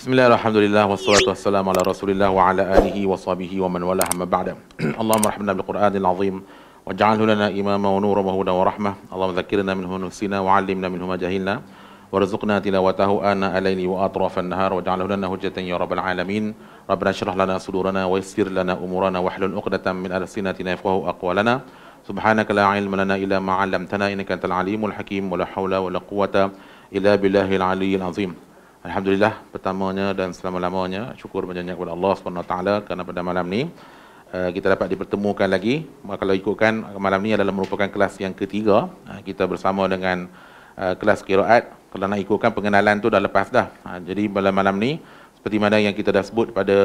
بسم الله الرحمن لله والصلاة والسلام على رسول الله وعلى آله وصحبه ومن والاه ما بعد اللهم ارحمنا بالقرآن العظيم واجعله لنا إماما ونورا وهدى ورحمة اللهم ذكرنا منه نفسنا وعلمنا منه ما جهلنا وارزقنا تلاوته آناء الليل وأطراف النهار واجعله لنا هجة يا رب العالمين ربنا اشرح لنا صدورنا ويسر لنا أمورنا واحلل عقدة من ألسنتنا يفقه أقوالنا سبحانك لا علم لنا إلا ما علمتنا إنك أنت العليم الحكيم ولا حول ولا قوة إلا بالله العلي العظيم Alhamdulillah pertamanya dan selama-lamanya syukur banyak-banyak kepada Allah subhanahu taala. kerana pada malam ni eh, kita dapat dipertemukan lagi. Kalau ikutkan malam ni adalah merupakan kelas yang ketiga eh, kita bersama dengan eh, kelas kiraat. Kalau nak ikutkan pengenalan tu dah lepas dah. Ha, jadi pada malam ni seperti mana yang kita dah sebut pada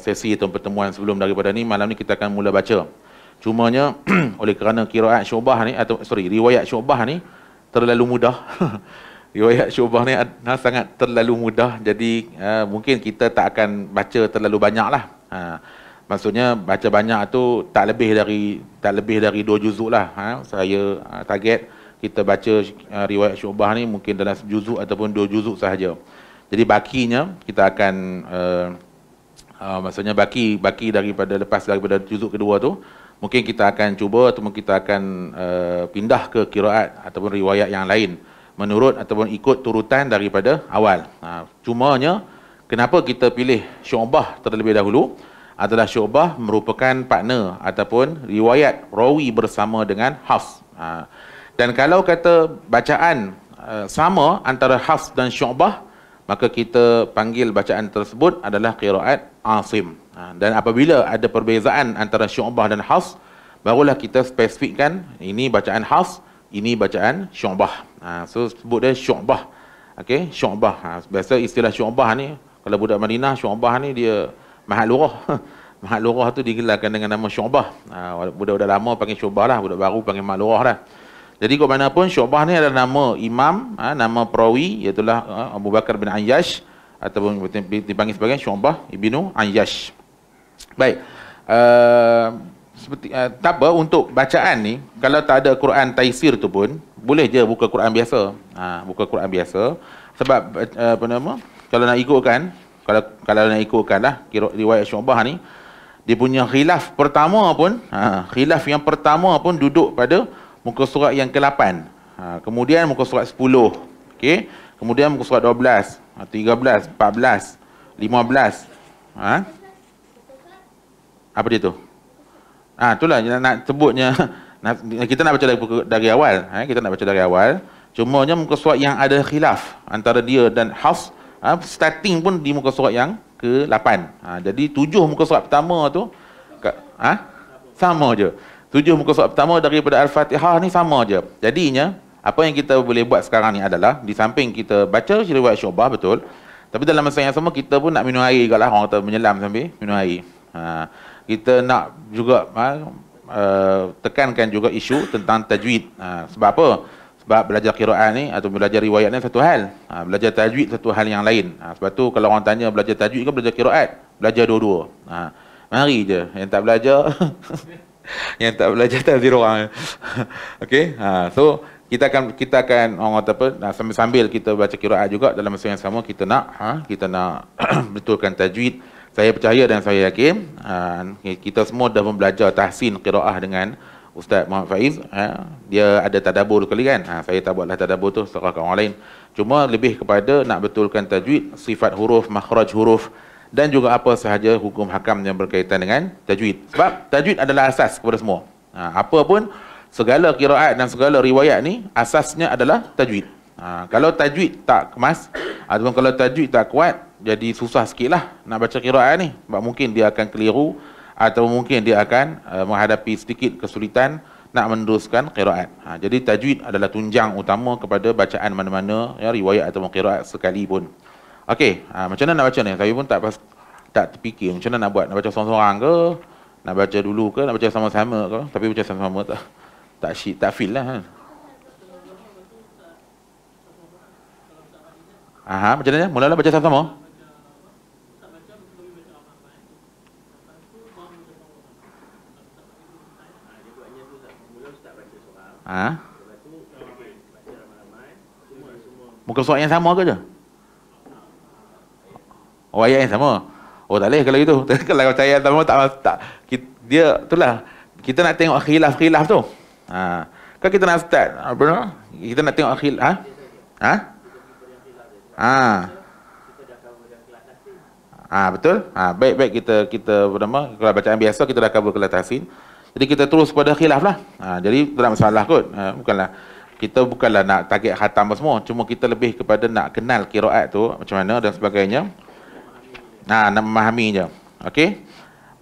sesi atau pertemuan sebelum daripada ni malam ni kita akan mula baca. Cuma Cumanya oleh kerana kiraat syubah ni atau sorry riwayat syubah ni terlalu mudah. riwayat syubah ni nah, ha, sangat terlalu mudah jadi uh, mungkin kita tak akan baca terlalu banyak lah ha. maksudnya baca banyak tu tak lebih dari tak lebih dari dua juzuk lah ha. saya uh, target kita baca uh, riwayat syubah ni mungkin dalam juzuk ataupun dua juzuk sahaja jadi bakinya kita akan uh, uh, maksudnya baki baki daripada lepas daripada juzuk kedua tu mungkin kita akan cuba atau kita akan uh, pindah ke kiraat ataupun riwayat yang lain menurut ataupun ikut turutan daripada awal. Ha, cumanya, kenapa kita pilih syubah terlebih dahulu? Adalah syubah merupakan partner ataupun riwayat rawi bersama dengan hafz. Ha, dan kalau kata bacaan uh, sama antara hafz dan syubah, maka kita panggil bacaan tersebut adalah qiraat asim. Ha, dan apabila ada perbezaan antara syubah dan hafz, barulah kita spesifikkan ini bacaan hafz, ini bacaan syubah. Ha, so sebut dia syu'bah. okay syu'bah. Ha, biasa istilah syu'bah ni kalau budak Madinah syu'bah ni dia mahal lurah. mahal lurah tu digelarkan dengan nama syu'bah. Ha, budak-budak lama panggil syu'bah lah, budak baru panggil mahal lurah lah. Jadi ke mana pun syu'bah ni adalah nama imam, ha, nama perawi iaitu lah, ha, Abu Bakar bin Ayyash ataupun dipanggil sebagai syu'bah ibnu Ayyash. Baik. Uh, seperti uh, tak apa untuk bacaan ni kalau tak ada Quran taisir tu pun boleh je buka Quran biasa. Ha, buka Quran biasa sebab uh, apa nama? Kalau nak ikutkan kalau kalau nak ikutkanlah riwayat Syu'bah ni dia punya khilaf pertama pun ha, khilaf yang pertama pun duduk pada muka surat yang ke-8. Ha, kemudian muka surat 10. Okey. Kemudian muka surat 12, 13, 14, 15. Ha? Apa dia tu? Ha, itulah yang nak sebutnya. kita nak baca dari, dari awal. Ha, kita nak baca dari awal. Cumanya muka surat yang ada khilaf antara dia dan Hafs. Ha, starting pun di muka surat yang ke-8. Ha, jadi tujuh muka surat pertama tu. Ke, ha? Sama je. Tujuh muka surat pertama daripada Al-Fatihah ni sama je. Jadinya, apa yang kita boleh buat sekarang ni adalah di samping kita baca riwayat syubah betul. Tapi dalam masa yang sama kita pun nak minum air juga lah. Orang kata menyelam sambil minum air. Ha kita nak juga ha, uh, tekankan juga isu tentang tajwid. Ha, sebab apa? Sebab belajar Quran ni atau belajar riwayat ni satu hal. Ha, belajar tajwid satu hal yang lain. Ha, sebab tu kalau orang tanya belajar tajwid ke belajar Quran? Belajar dua-dua. Ha, mari je. Yang tak belajar... yang tak belajar tak zero orang. Okey. Ha, so kita akan kita akan orang kata apa nah, sambil-sambil kita baca qiraat juga dalam masa yang sama kita nak ha, kita nak betulkan tajwid saya percaya dan saya yakin uh, kita semua dah membelajar tahsin kiraah dengan Ustaz Muhammad Faiz ha? dia ada tadabur kali kan ha, saya tak buatlah tadabur tu serah kat orang lain cuma lebih kepada nak betulkan tajwid sifat huruf makhraj huruf dan juga apa sahaja hukum hakam yang berkaitan dengan tajwid sebab tajwid adalah asas kepada semua ha, apa pun segala qiraat dan segala riwayat ni asasnya adalah tajwid ha, kalau tajwid tak kemas ataupun kalau tajwid tak kuat jadi susah sikit lah nak baca kiraat ni. Sebab mungkin dia akan keliru atau mungkin dia akan uh, menghadapi sedikit kesulitan nak meneruskan kiraat. Ha, jadi tajwid adalah tunjang utama kepada bacaan mana-mana ya, riwayat atau kiraat sekalipun. Okey, ha, macam mana nak baca ni? Saya pun tak pas, tak terfikir macam mana nak buat. Nak baca seorang-seorang ke? Nak baca dulu ke? Nak baca sama-sama ke? Tapi baca sama-sama tak. Tak, syi, tak feel lah. Kan? Aha, macam mana? Mulalah baca sama-sama. Soal yang sama ke je? Oh ayat yang sama. Oh tak boleh kalau gitu. kalau kata ayat sama tak, tak kita, dia itulah kita nak tengok khilaf-khilaf tu. Ha. Kan kita nak start apa no? Kita nak tengok khilaf. Ha? Ha? Ha. Ah ha, betul. Ah ha, baik baik kita kita bernama kalau bacaan biasa kita dah cover kelas tahsin. Jadi kita terus kepada khilaf lah. Ha, jadi tak masalah kot. Ha, bukanlah kita bukanlah nak target khatam apa semua cuma kita lebih kepada nak kenal kiraat tu macam mana dan sebagainya nah nak memahaminya okey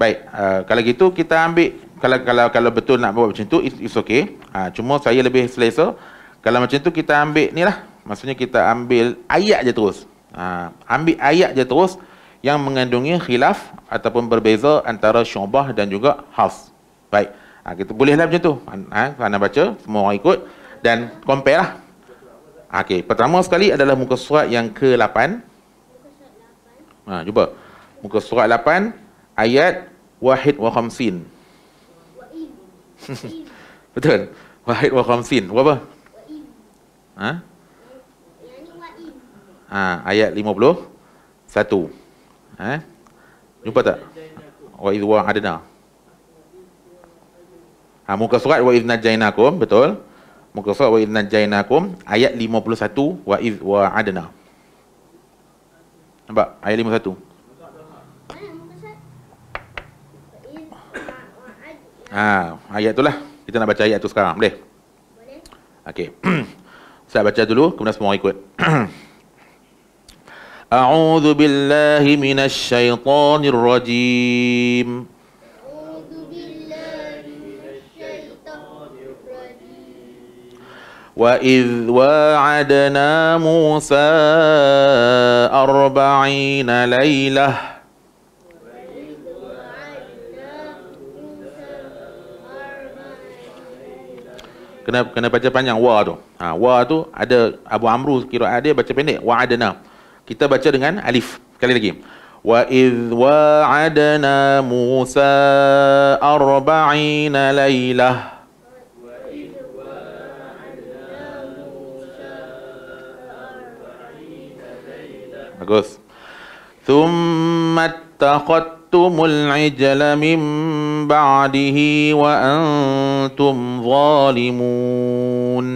baik uh, kalau gitu kita ambil kalau kalau kalau betul nak buat macam tu is okay ha, cuma saya lebih selesa kalau macam tu kita ambil ni lah maksudnya kita ambil ayat je terus ha, ambil ayat je terus yang mengandungi khilaf ataupun berbeza antara syubah dan juga has baik ha, kita bolehlah macam tu ha, ha, anda baca semua orang ikut dan compare lah. Okey, pertama sekali adalah muka surat yang ke-8. Muka cuba. Muka surat 8 ayat wahid wa khamsin. Betul. Wahid wa khamsin. Berapa? Wa ha? Ha, ayat 51. Eh? Ha? Jumpa tak? Wa idh wa adna. Ha, muka surat wa idh najainakum, betul? Muka surat wa idh najainakum ayat 51 wa idh wa adna. Nampak ayat 51. Ha, ayat tu lah. Kita nak baca ayat tu sekarang. Boleh? Boleh. Okey. Saya baca dulu, kemudian semua ikut. A'udzu billahi minasy syaithanir rajim. وإذ واعدنا موسى أربعين ليلة kena kena baca panjang wa tu. Ha wa tu ada Abu Amru kira ada baca pendek wa adana. Kita baca dengan alif. Sekali lagi. Wa iz wa adana Musa 40 lailah. bagus. Thummat العجل من بعده وأنتم ظالمون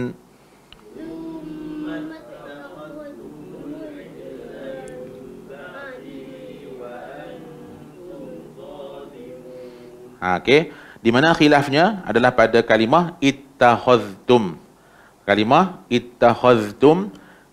Okay. Di mana khilafnya adalah pada kalimah ittakhaztum. Kalimah ittakhaztum. Kalimah ittakhaztum.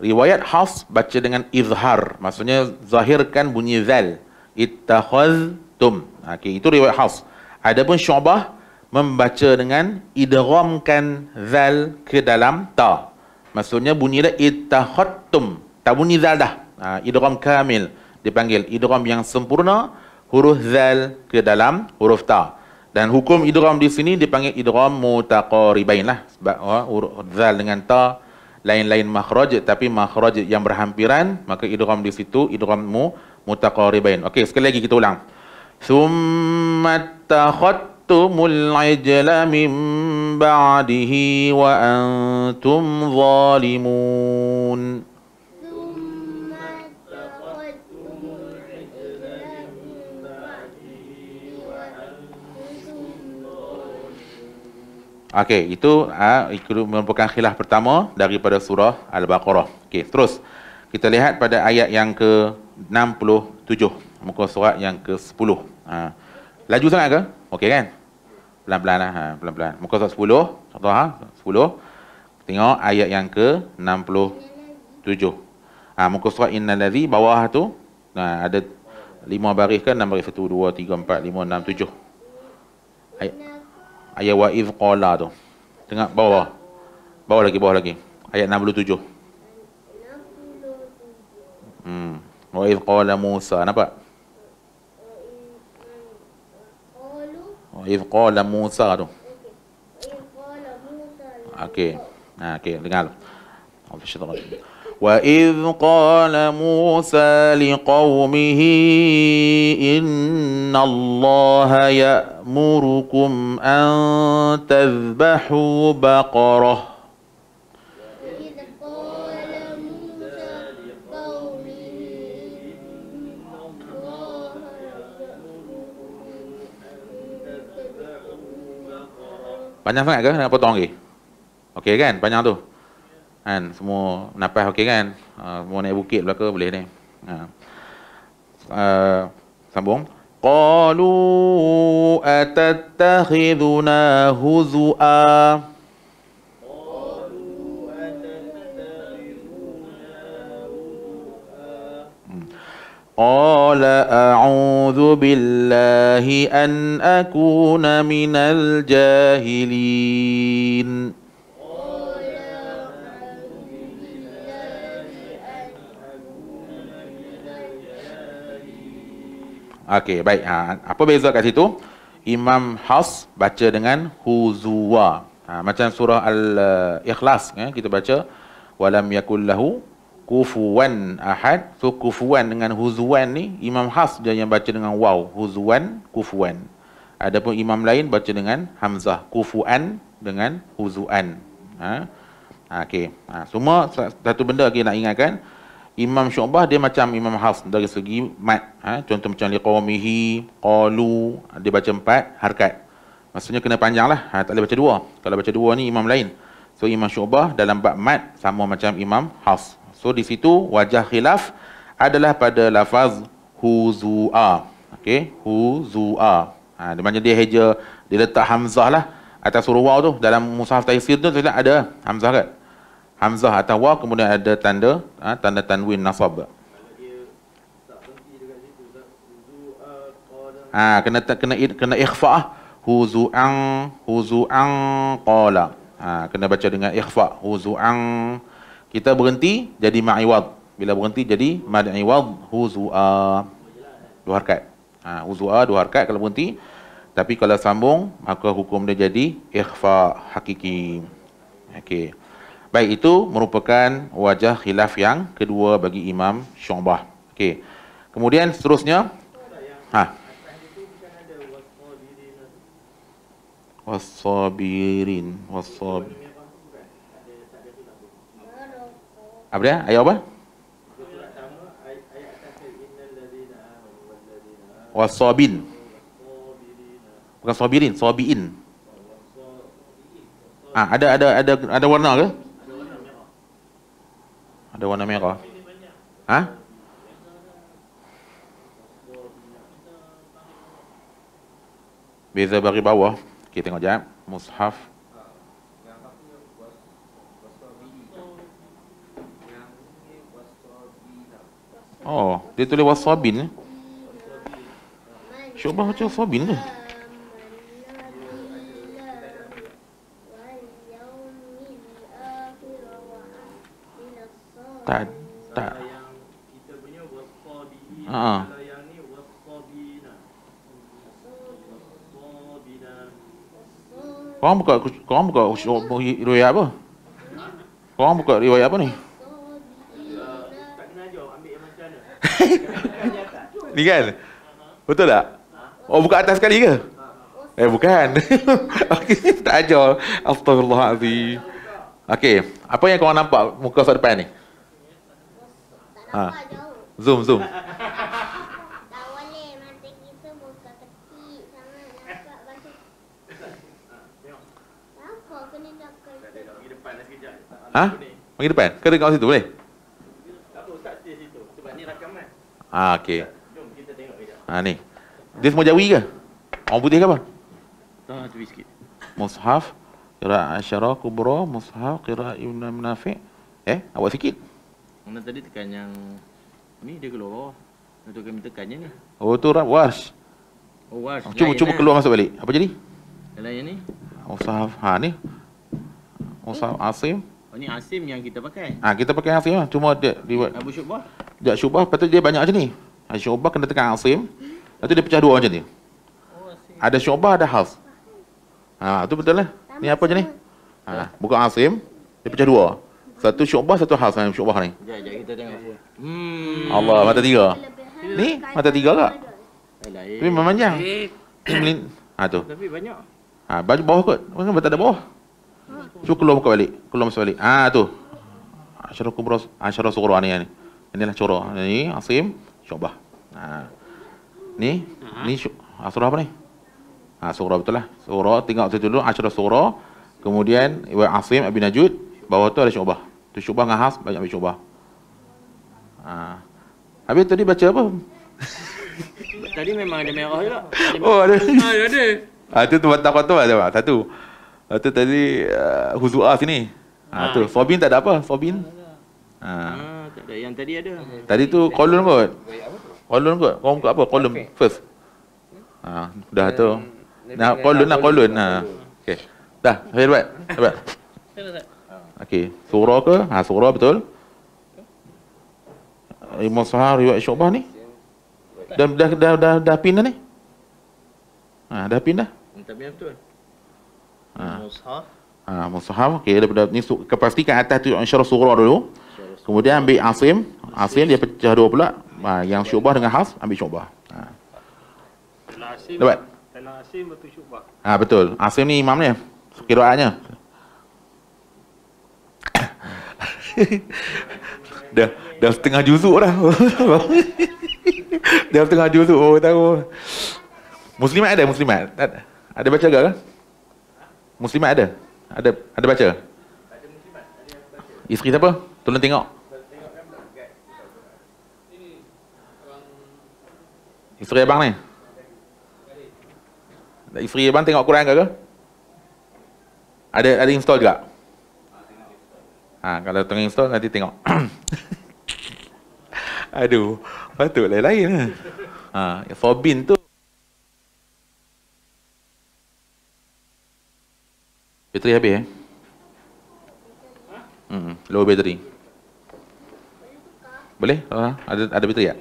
Riwayat Hafs baca dengan izhar. Maksudnya zahirkan bunyi zal. Ittakhaztum. Ha, okay, itu riwayat Hafs. Adapun syubah membaca dengan idghamkan zal ke dalam ta. Maksudnya bunyilah ittakhattum. Tak bunyi zal dah. Ha, idgham kamil dipanggil idgham yang sempurna huruf zal ke dalam huruf ta. Dan hukum idgham di sini dipanggil idgham mutaqaribain lah. Sebab oh, huruf zal dengan ta lain-lain makhraj tapi makhraj yang berhampiran maka idgham di situ idghammu mutaqaribain. Okey sekali lagi kita ulang. Summatakhattumul ijla min ba'dihi wa antum zalimun. Okey, itu uh, merupakan khilaf pertama daripada surah Al-Baqarah. Okey, terus. Kita lihat pada ayat yang ke-67. Muka surat yang ke-10. Uh, ha, laju sangat ke? Okey kan? Pelan-pelan lah. Ha, pelan-pelan. Muka surat 10. Contoh lah. 10. Tengok ayat yang ke-67. Uh, muka surat Inna Lazi. Bawah tu. Uh, ada lima baris kan? Enam baris. Satu, dua, tiga, empat, lima, enam, tujuh. Ayat ayat wa iz qala tu. Tengok bawah. Bawah lagi, bawah lagi. Ayat 67. Hmm. Wa iz qala Musa, nampak? Wa iz qala Musa tu. Okey. Okey, dengar. Allah syaitan. واذ قال موسى لقومه ان الله يامركم ان تذبحوا بقره Panjang sangat ke nak potong lagi? Okey kan panjang tu? kan semua napas okey kan uh, semua naik bukit belaka boleh ni ha. Uh, sambung qalu atattakhiduna huzua قال أعوذ بالله an أكون من الجاهلين. قال Okey, baik. Ha, apa beza kat situ? Imam Haus baca dengan huzuwa. Ha, macam surah Al-Ikhlas. Ya, kita baca. Walam yakullahu kufuwan ahad. So, kufuwan dengan huzuwan ni, Imam Haus dia yang baca dengan waw. Huzuwan, kufuwan. Adapun imam lain baca dengan hamzah. Kufuan dengan huzuan. Ha? Okey. Ha, semua satu benda lagi nak ingatkan. Imam Syu'bah dia macam Imam Hafs dari segi mat. Ha? Contoh macam liqawmihi, qalu, dia baca empat harkat. Maksudnya kena panjang lah, ha? tak boleh baca dua. Kalau baca dua ni imam lain. So Imam Syu'bah dalam bab mat sama macam Imam Hafs. So di situ wajah khilaf adalah pada lafaz huzu'a. Okay, huzu'a. Ha? Dia macam dia heja, dia letak hamzah lah atas huruf waw tu. Dalam Musaf Taisir tu, tu ada hamzah kat hamzah atau waw kemudian ada tanda ha, tanda tanwin nasab. Ha, kena kena kena ikhfa huzu'an huzu'an qala. Ha, kena baca dengan ikhfa huzu'an. Kita berhenti jadi ma'iwad. Bila berhenti jadi ma'iwad huzu'a. Dua harakat. Ha, huzu'a dua harakat kalau berhenti. Tapi kalau sambung, maka hukum dia jadi ikhfa hakiki. Okey. Baik itu merupakan wajah khilaf yang kedua bagi Imam Syu'bah. Okey. Kemudian seterusnya ha. Wasabirin, wasab. Apa dia? Ayat apa? Wasabin. Bukan sabirin, sabiin. Ah, ha, ada ada ada ada warna ke? Ada warna merah. Ha? Beza bari bawah. Kita tengok jap. Mushaf. Oh, dia tulis wasabin. Syubah macam wasabin ke? tak tak tak yang kita punya e, ha kau buka kau buka oh, riwayat apa kau buka riwayat apa ni ni kan betul tak oh buka atas sekali ke eh bukan okey tak ajar astagfirullahalazim okey apa yang kau nampak muka sat depan ni Ha. Zoom, zoom. Ha? Pergi depan. Lah ha? Kau tengok situ boleh? Tak apa, tak stay situ. Sebab ni rakaman. Ha, okey. Jom kita tengok kejap. Ha ni. Dia semua jawi ke? Orang putih ke apa? Tak, tu sikit. Mushaf, qira'ah asyara kubra, mushaf qira'ah ibn Nafi'. Eh, awak sikit. Mana tadi tekan yang ni dia keluar bawah. Itu kami tekan je ni. Oh tu rap wash. Oh wash. Oh, cuba cuba keluar eh. masuk balik. Apa jadi? Kalau yang ni. Usah oh, ha ni. Usah oh, hmm. Asim. Oh ni Asim yang kita pakai. Ah ha, kita pakai Asim lah. Cuma dia dibuat. Abu Syubah. Dia Syubah. Lepas dia banyak macam ni. Asim Syubah kena tekan Asim. Lepas tu dia pecah dua macam ni. Oh, ada Syubah ada Hafs. Ah ha, tu betul lah. Ni apa macam ni? Ha, buka Asim. Dia pecah dua. Satu syubah, satu hal dalam syubah ni. Sekejap, sekejap kita tengok. Hmm. hmm. Allah, mata tiga. Ni, mata tiga ke? Eh, Tapi memang panjang. Ha, tu. Tapi banyak. Ha, baju bawah kot. Mungkin tak ada bawah. Ha. Cuba keluar muka balik. Keluar masuk balik. Ha, tu. Asyarah ha, kubra, asyarah ha, sukurah ni. ni. Inilah corak. Ini asim, syubah. Ha. Ni, ha. ni asyarah apa ni? Ha, surah betul lah. Surah, tengok tu dulu, asyarah surah. Kemudian, Iwai Asim, Abi Najud. Bawah tu ada syubah. Tu syubah dengan khas, banyak ambil Ah, Ha. Habis tadi baca apa? tadi memang ada merah je Oh, ada. Ha, ada. Ha, itu ah, tu batak tu ada lah. Satu. Itu tadi uh, huzu'ah sini. Ha, ha, tu. Sobin tak ada apa? Sobin? Ha. Yang tadi ada. Tadi tu kolon kot. Kolon kot. Kau buka apa? Kolon okay. first. Ha, dah tu. Nak kolon nak lah, kolon. Ha. Okey. Dah. Hebat. Hebat. Okey, surah ke? Ha surah betul. Imam Sahar riwayat Syu'bah ni. Dan dah dah dah dah, dah pin ni. Ha dah pindah. dah. Tapi yang betul. Ha. Mushaf. Ha Mushaf. Okey, daripada ni kepastikan atas tu insyaallah surah dulu. Kemudian ambil asim, asim dia pecah dua pula. Ha, yang syubah dengan has, ambil syubah. Ha. Dapat. asim betul syubah. Ha, betul. Asim ni imam ni. Kiraannya. Okay, dah dah setengah juzuk dah. dah setengah juzuk oh tahu. Muslimat ada Muslimat. Ada, ada baca ke? Muslimat ada. Ada ada baca. Ada Muslimat. Isteri siapa? Tolong tengok. Isteri abang ni. Isteri abang tengok Quran ke? Ada ada install juga. Ha, kalau tengah install nanti tengok. Aduh, patut lain-lain. Ha, for tu Bateri habis eh? Hmm, low bateri. Boleh? Ha, ada ada bateri tak? Ya?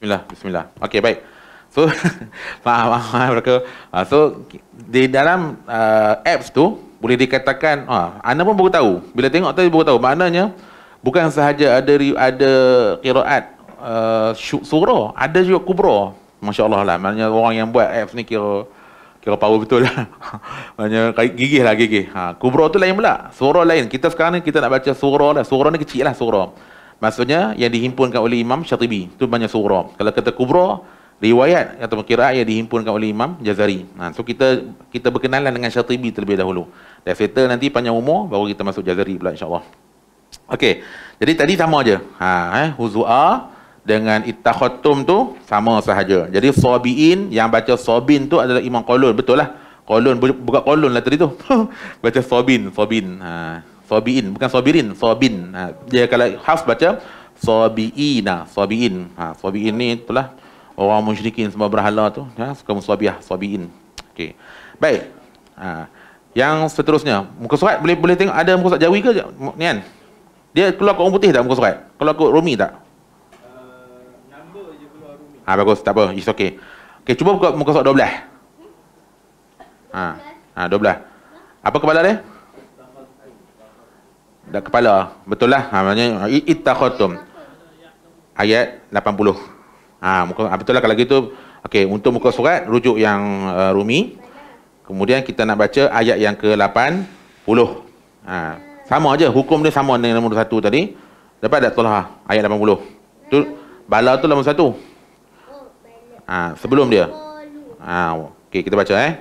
Bismillah, bismillah. Okey, baik. So, faham, faham, mereka. So, di dalam uh, apps tu, boleh dikatakan, ah, anda pun baru tahu. Bila tengok tadi, baru tahu. Maknanya, bukan sahaja ada ada kiraat uh, ah, surah, ada juga kubra. Masya Allah lah. Maknanya, orang yang buat apps ni kira kira power betul lah. Maknanya, gigih lah, gigih. Ha, kubra tu lain pula. Surah lain. Kita sekarang ni, kita nak baca surah lah. Surah ni kecil lah, surah. Maksudnya yang dihimpunkan oleh Imam Syatibi itu banyak surah. Kalau kata kubra riwayat atau kira yang dihimpunkan oleh Imam Jazari. Nah, ha, so kita kita berkenalan dengan Syatibi terlebih dahulu. Dan settle nanti panjang umur baru kita masuk Jazari pula insya-Allah. Jadi tadi sama aja. Ha eh huzua dengan ittakhattum tu sama sahaja. Jadi sabiin yang baca sobin tu adalah Imam Qolun betul lah. Qolun buka Qolun lah tadi tu. baca sobin. Sobin. Ha sabiin bukan sabirin sabin ha, dia kalau khas baca sabiina sabiin ha sabiin ni itulah orang musyrikin semua berhala tu ya suka musabiah sabiin okey baik ha, yang seterusnya muka surat boleh boleh tengok ada muka surat jawi ke ni kan dia keluar kat orang putih tak muka surat keluar kat rumi tak uh, ah ha, bagus tak apa it's okey okey cuba buka muka surat 12 ha ha 12 apa kepala dia dah kepala betul lah ha, maknanya ittakhatum ayat 80 ha, muka, ha, betul lah kalau gitu okay, untuk muka surat rujuk yang uh, rumi kemudian kita nak baca ayat yang ke 80 ha, sama aja hukum dia sama dengan nombor satu tadi dapat tak tolah ayat 80 tu bala tu nombor satu. ha, sebelum dia ha, okey kita baca eh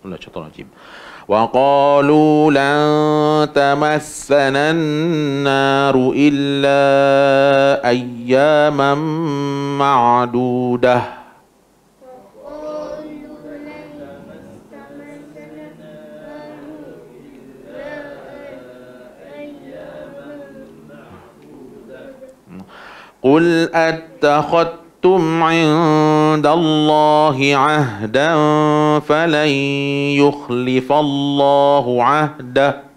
Allah contoh najib. وقالوا لن تمسنا النار إلا أياما معدودة قل أتخذت عاهدتم عند الله عهدا فلن يخلف الله عهده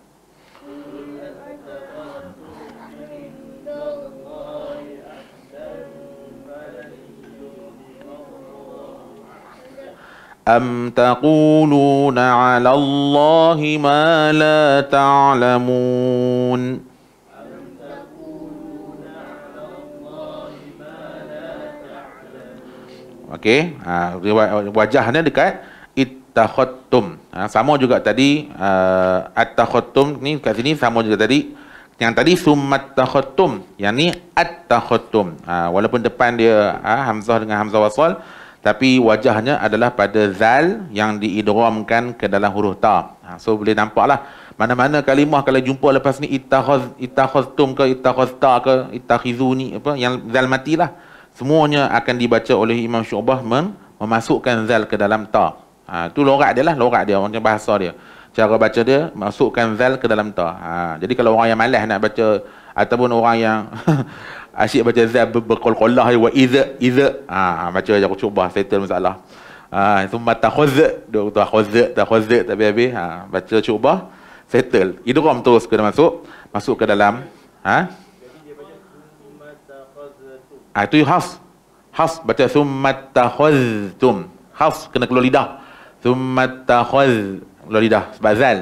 أم تقولون على الله ما لا تعلمون Okey, ha, wajahnya dekat ittakhattum. Ha, sama juga tadi uh, ha, attakhattum ni kat sini sama juga tadi yang tadi summattakhattum. Yang ni attakhattum. Ha, walaupun depan dia ha, hamzah dengan hamzah wasal tapi wajahnya adalah pada zal yang diidghamkan ke dalam huruf ta. Ha, so boleh nampaklah mana-mana kalimah kalau jumpa lepas ni ittakhaz ittakhattum ke ittakhazta ke ittakhizuni apa yang zal matilah. lah semuanya akan dibaca oleh Imam Syu'bah mem- memasukkan zal ke dalam ta. Ha, tu lorak dia lah, lorak dia macam bahasa dia. Cara baca dia, masukkan zal ke dalam ta. Ha, jadi kalau orang yang malas nak baca, ataupun orang yang asyik baca zal berkol-kolah, wa iza, iza, ha, ha baca je aku cuba, settle masalah. Ha, Thumma takhuz, takhuz, takhuz, tak habis-habis. Ha, baca cuba, settle. Idram terus kena masuk, masuk ke dalam ha, Ah itu haf. Haf baca summatakhadhtum. has kena keluar lidah. Summatakhadh keluar lidah sebab zal.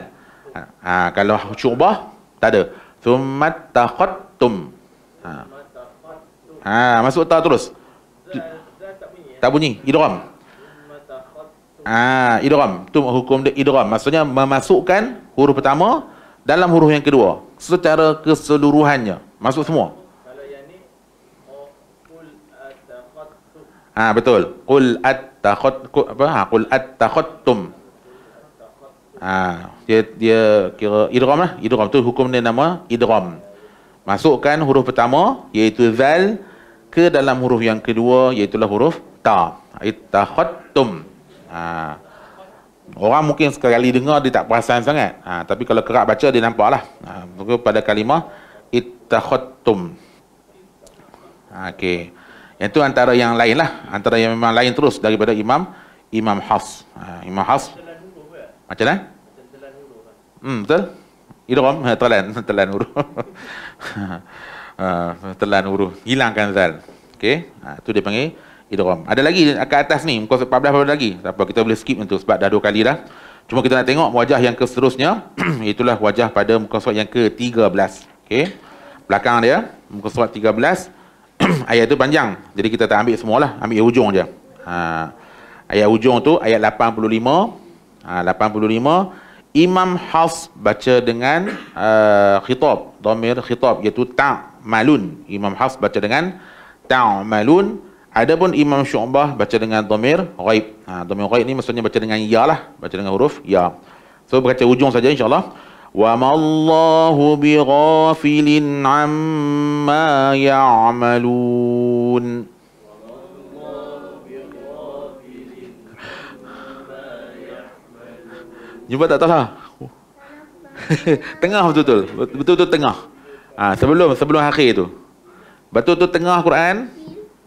Ha, kalau syubah tak ada. Summatakhadhtum. Ha. Ah, ha masuk ta terus. Tak bunyi. Idgham. Ah, idgham tu hukum dia idgham. Maksudnya memasukkan huruf pertama dalam huruf yang kedua secara keseluruhannya. Masuk semua. Ah ha, betul. Qul attakhat apa? Ha, Qul attakhattum. Ah ha, dia dia kira idgham lah. Idgham tu hukum dia nama idgham. Masukkan huruf pertama iaitu zal ke dalam huruf yang kedua iaitu lah huruf ta. Ittakhattum. Ah ha, Orang mungkin sekali dengar dia tak perasan sangat. Ha, tapi kalau kerap baca dia nampaklah. Ah ha, pada kalimah ittakhattum. Ha, Okay. Itu antara yang lain lah. Antara yang memang lain terus daripada Imam Imam Hafs. Uh, Imam Hafs. Macam mana? Hmm, betul? Idrom, ha, telan, telan huruf. uh, ha, telan huruf. Hilangkan zal. Okey. Uh, itu dia panggil idrom. Ada lagi ke atas ni. Muka 14 baru lagi. Tak apa, kita boleh skip itu sebab dah dua kali dah. Cuma kita nak tengok wajah yang keseterusnya. itulah wajah pada muka yang ke-13. Okey. Belakang dia. Muka surat 13. 13. ayat tu panjang. Jadi kita tak ambil semualah, ambil yang hujung je. Ha. Ayat hujung tu ayat 85. Ha 85 Imam Hafs baca dengan uh, khitab, dhamir khitab iaitu ta' malun. Imam Hafs baca dengan ta' malun. Adapun Imam Syu'bah baca dengan dhamir ghaib. Ha dhamir ghaib ni maksudnya baca dengan ya lah, baca dengan huruf ya. So baca hujung saja insyaallah. allah وما الله بغافل عما يعملون Jumpa tak tahu lah. tengah betul-betul. Betul-betul tengah. Ha, sebelum sebelum akhir itu Betul-betul tengah Quran.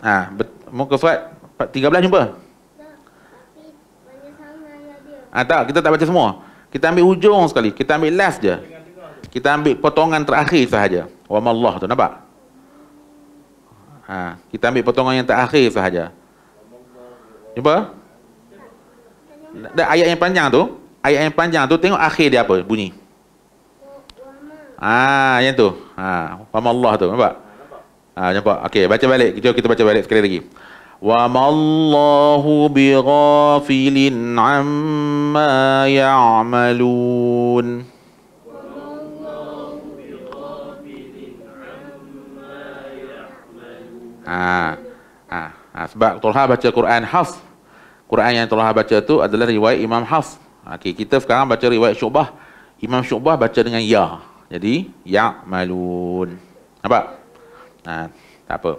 Ha, bet, muka surat 13 jumpa. Ha, tak, kita tak baca semua. Kita ambil hujung sekali, kita ambil last je. Kita ambil potongan terakhir sahaja. Wa Allah tu nampak? Ha, kita ambil potongan yang terakhir sahaja. Cuba. Dan ayat yang panjang tu, ayat yang panjang tu tengok akhir dia apa bunyi. Ah, ha, yang tu. Ah, Ha, Allah tu nampak? Ah, ha, nampak. Okey, baca balik. Jom kita baca balik sekali lagi. وما الله بغافل عما يعملون Ah, ha, ha, sebab Tolha baca Quran Hafs. Quran yang Tolha baca tu adalah riwayat Imam Hafs. Ha, okey, kita sekarang baca riwayat Syubah. Imam Syubah baca dengan ya. Jadi ya malun. Nampak? Ah, tak apa.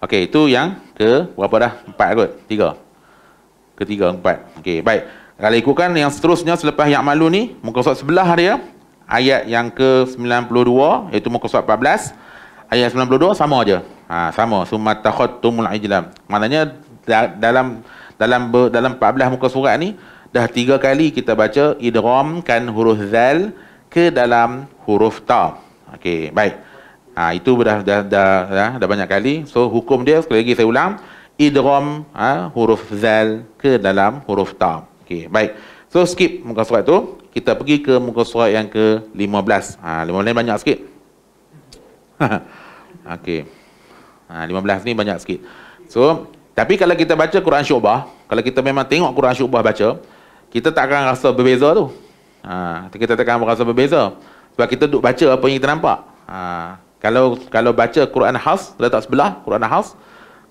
Okey, itu yang ke berapa dah? Empat kot? Tiga? Ketiga, empat. Okey, baik. Kalau ikutkan yang seterusnya selepas yang malu ni, muka surat sebelah dia, ayat yang ke-92, iaitu muka surat 14, ayat 92 sama aja. Ha, sama. Summa takhattumul ijlam. Maknanya dalam dalam dalam 14 muka surat ni, dah tiga kali kita baca idromkan huruf zal ke dalam huruf ta. Okey, baik. Ha, itu dah dah, dah dah dah banyak kali. So hukum dia sekali lagi saya ulang idgham ha, huruf zal ke dalam huruf ta. Okey, baik. So skip muka surat tu, kita pergi ke muka surat yang ke-15. Ha 15 banyak sikit. Okey. Ha ah, 15 ni banyak sikit. So tapi kalau kita baca Quran Syu'bah, kalau kita memang tengok Quran Syu'bah baca, kita tak akan rasa berbeza tu. Ha kita takkan akan rasa berbeza. Sebab kita duk baca apa yang kita nampak. Ha kalau kalau baca Quran khas, letak sebelah Quran khas.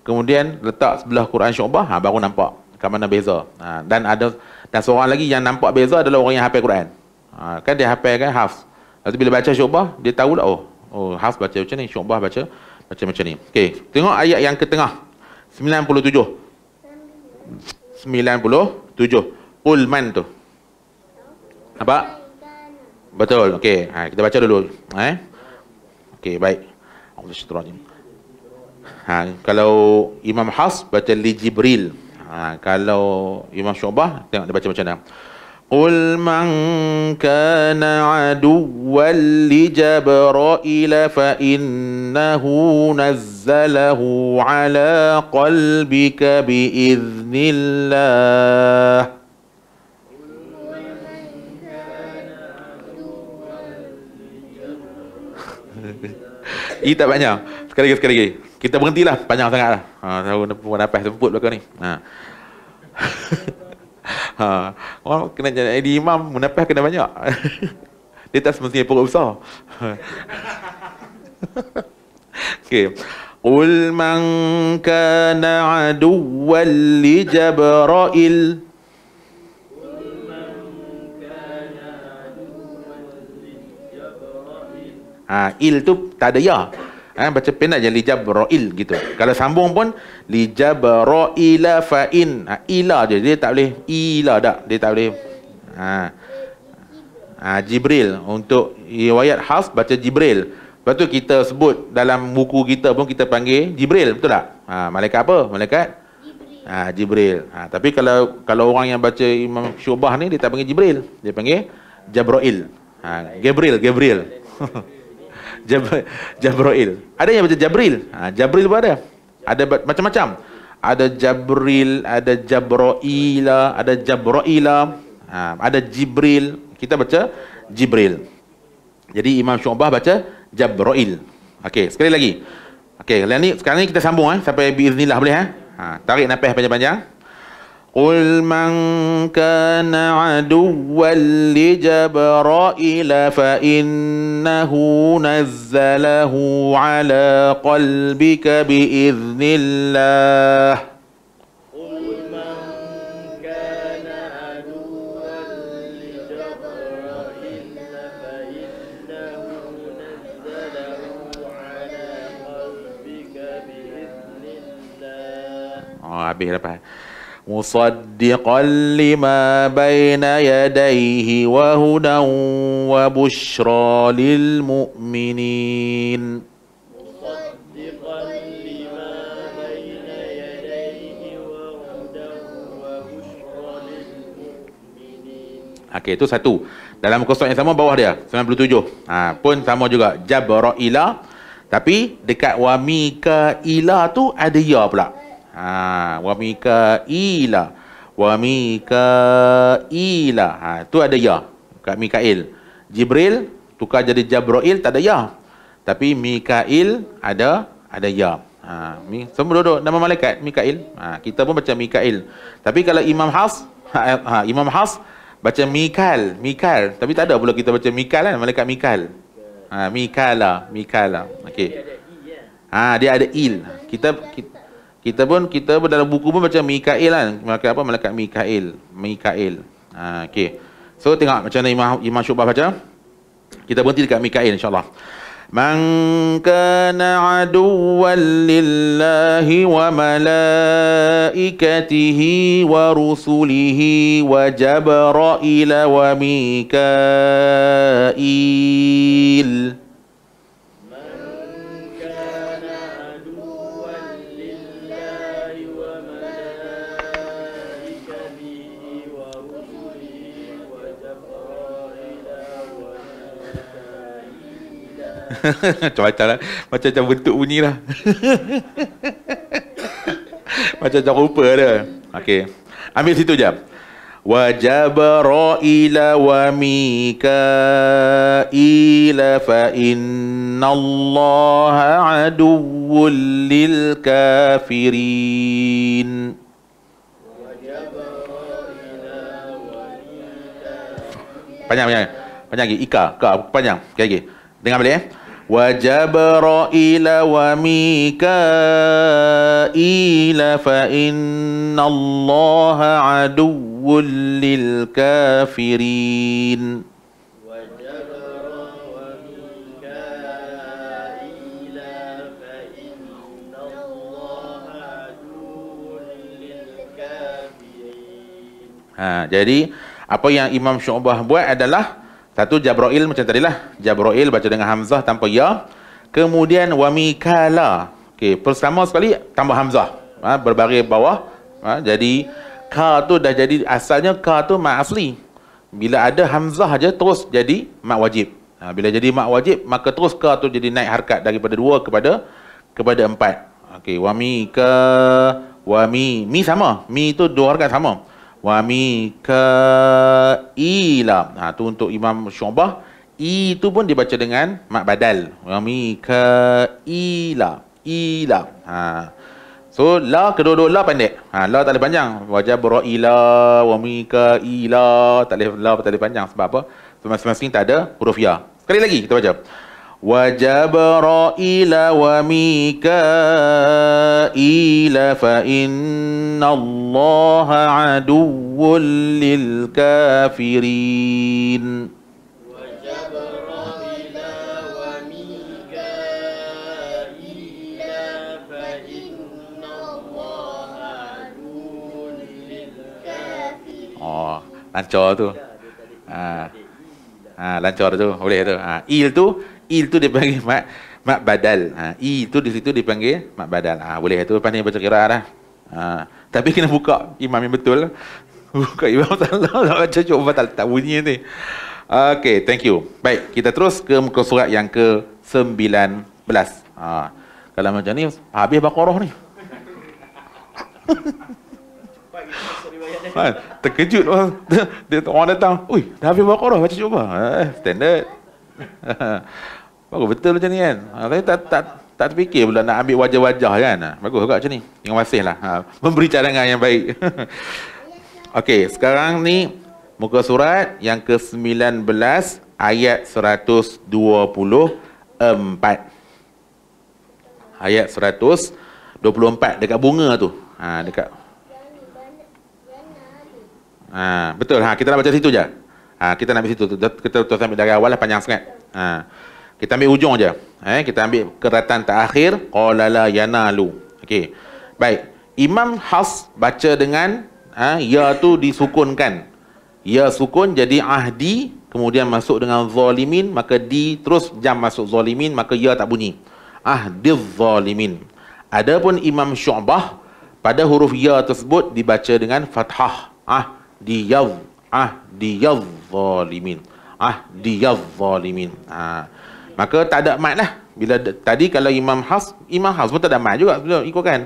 Kemudian letak sebelah Quran syubah, ha, baru nampak ke mana beza. Ha, dan ada dan seorang lagi yang nampak beza adalah orang yang hafal Quran. Ha, kan dia hafal kan khas. Lepas bila baca syubah, dia tahu lah oh, oh khas baca macam ni, syubah baca macam macam ni. Okey, tengok ayat yang ketengah. 97. 97. Qul man tu. Apa? Betul. Okey. Ha, kita baca dulu. Eh? Okey, baik. Astagfirullahalazim. Ha, kalau Imam Has baca li Jibril. Ha, kalau Imam Syu'bah tengok dia baca macam mana. Qul man kana aduwwan li Jibril fa innahu nazzalahu ala qalbika bi idznillah. I tak banyak. Sekali lagi, sekali lagi. Kita berhentilah. Panjang sangat lah. Ha, tahu nampak pun apa sempurna belakang ni. Ha. ha. Orang kena jadi imam, menepah kena banyak. Dia tak semestinya perut besar. okay. Qul kana aduwan li Jabra'il. Ha, il tu tak ada ya. Ha, baca penat je lijab gitu. Kalau sambung pun lijab ra'ila fa'in. Ha, ila je. Dia tak boleh ila tak. Dia tak boleh. Ha. Ha, Jibril. Untuk riwayat khas baca Jibril. Lepas tu kita sebut dalam buku kita pun kita panggil Jibril. Betul tak? Ha, malaikat apa? Malaikat? Jibril. Ha, Jibril. Ha, tapi kalau kalau orang yang baca Imam Syubah ni dia tak panggil Jibril. Dia panggil Jabroil. Ha, Gabriel. Gabriel. Gabriel. Jabrail. Ada yang baca Jabril. Ha, Jabril pun ada. Ada macam-macam. Ada Jabril, ada Jabroila, ada Jabroila, ha, ada Jibril. Kita baca Jibril. Jadi Imam Syu'bah baca Jabroil. Okey, sekali lagi. Okey, sekarang ni kita sambung eh sampai biiznillah boleh eh. Ha, tarik nafas panjang-panjang. قل من كان عدوا لجبرائيل فإنه نزله على قلبك بإذن الله قل من كان عدوا فإنه نزله على قلبك بإذن الله آه، مصدقا lima بين يديه وهدى وبشرى للمؤمنين مصدقا لما بين Okey, itu satu. Dalam kosong yang sama, bawah dia. 97. Ha, pun sama juga. Jabra'ila. Tapi, dekat wamika ila tu ada ya pula. Ha, wa mika'ila. Wa mika'ila. Ha, tu ada ya. Kak Mikail. Jibril tukar jadi Jabrail tak ada ya. Tapi Mikail ada ada ya. Ha, mi, semua duduk nama malaikat Mikail. Ha, kita pun baca Mikail. Tapi kalau Imam Has, ha, ha, Imam Has baca Mikal, Mikal. Tapi tak ada pula kita baca Mikal kan, malaikat Mikal. Ha, Mikala, Mikala. Okey. Ya. Ha, dia ada il. Kita, kita kita pun kita pun dalam buku pun macam Mikail kan. Maka apa malaikat Mikail, Mikail. Ha okey. So tengok macam mana Imam Imam Syubah baca. Kita berhenti dekat Mikail insya-Allah. Man kana aduwwan lillahi wa malaikatihi wa rusulihi wa jabra'ila wa mikail. macam-macam lah. Eh? Macam-macam bentuk bunyi lah. macam-macam rupa dia. Okey. Ambil situ jap. Wa Jabra'ila wa Mika'ila fa inna Allah aduwwul lil kafirin. Panjang, panjang. Panjang lagi. Ika, ka, panjang. Okay, okay. Dengar balik eh. وجبرائيل وميكائيل فإن الله عدو للكافرين Ha, jadi apa yang Imam Syu'bah buat adalah satu Jabra'il macam tadi lah. Jabra'il baca dengan Hamzah tanpa ya. Kemudian Wamikala mikala. Okey, pertama sekali tambah Hamzah. Ha, berbaris bawah. Ha, jadi ka tu dah jadi asalnya ka tu mak asli. Bila ada Hamzah aja terus jadi mak wajib. Ha, bila jadi mak wajib maka terus ka tu jadi naik harkat daripada dua kepada kepada empat. Okey, wa mi ka mi sama. Mi tu dua harkat sama wa mika'ila. Ha, tu untuk Imam Syobah. I tu pun dibaca dengan mak badal. Wa mika'ila. Ila. Ha. So, la kedua-dua la pendek. Ha, la tak boleh panjang. Wajah bura'ila, wa mika'ila. Tak boleh la tak boleh panjang. Sebab apa? Semasing-masing tak ada huruf ya. Sekali lagi kita baca. وجبرائيل وميكائيل فإن الله عدو للكافرين وجبرائيل lancar tu. Ah. Ah, lancar tu. Boleh tu. Ah, il tu il tu dipanggil mak mak badal. Ha, i tu di situ dipanggil mak badal. Ha, boleh itu pandai baca qiraah dah. Ha, tapi kena buka imam yang betul. Buka imam salah nak baca cukup batal tak bunyi ni. Okey, thank you. Baik, kita terus ke muka surat yang ke-19. Ha, kalau macam ni habis baqarah ni. Ha, terkejut oh, dia orang datang. Ui, dah habis baqarah baca cukup. Eh, standard. Baru betul macam ni kan. Saya ha, tak, tak, tak terfikir pula nak ambil wajah-wajah kan. Ha, bagus juga macam ni. Yang masih lah. Ha, memberi cadangan yang baik. Okey, sekarang ni muka surat yang ke-19 ayat 124. Ayat 124 dekat bunga tu. Ha, dekat. Ha, betul. Ha, kita nak baca situ je. Ha, kita nak baca situ. Kita terus sampai dari awal lah panjang sangat. Ha kita ambil ujung aja eh kita ambil keratan terakhir qala la yanalu okey baik imam has baca dengan eh, ya tu disukunkan ya sukun jadi ahdi kemudian masuk dengan zalimin maka di terus jam masuk zalimin maka ya tak bunyi ahdi zalimin adapun imam syu'bah pada huruf ya tersebut dibaca dengan fathah ah di ah di zalimin ah di zalimin ah Maka tak ada mat lah. Bila tadi kalau Imam Haus, Imam Haus pun tak ada mat juga sebenarnya ikut kan.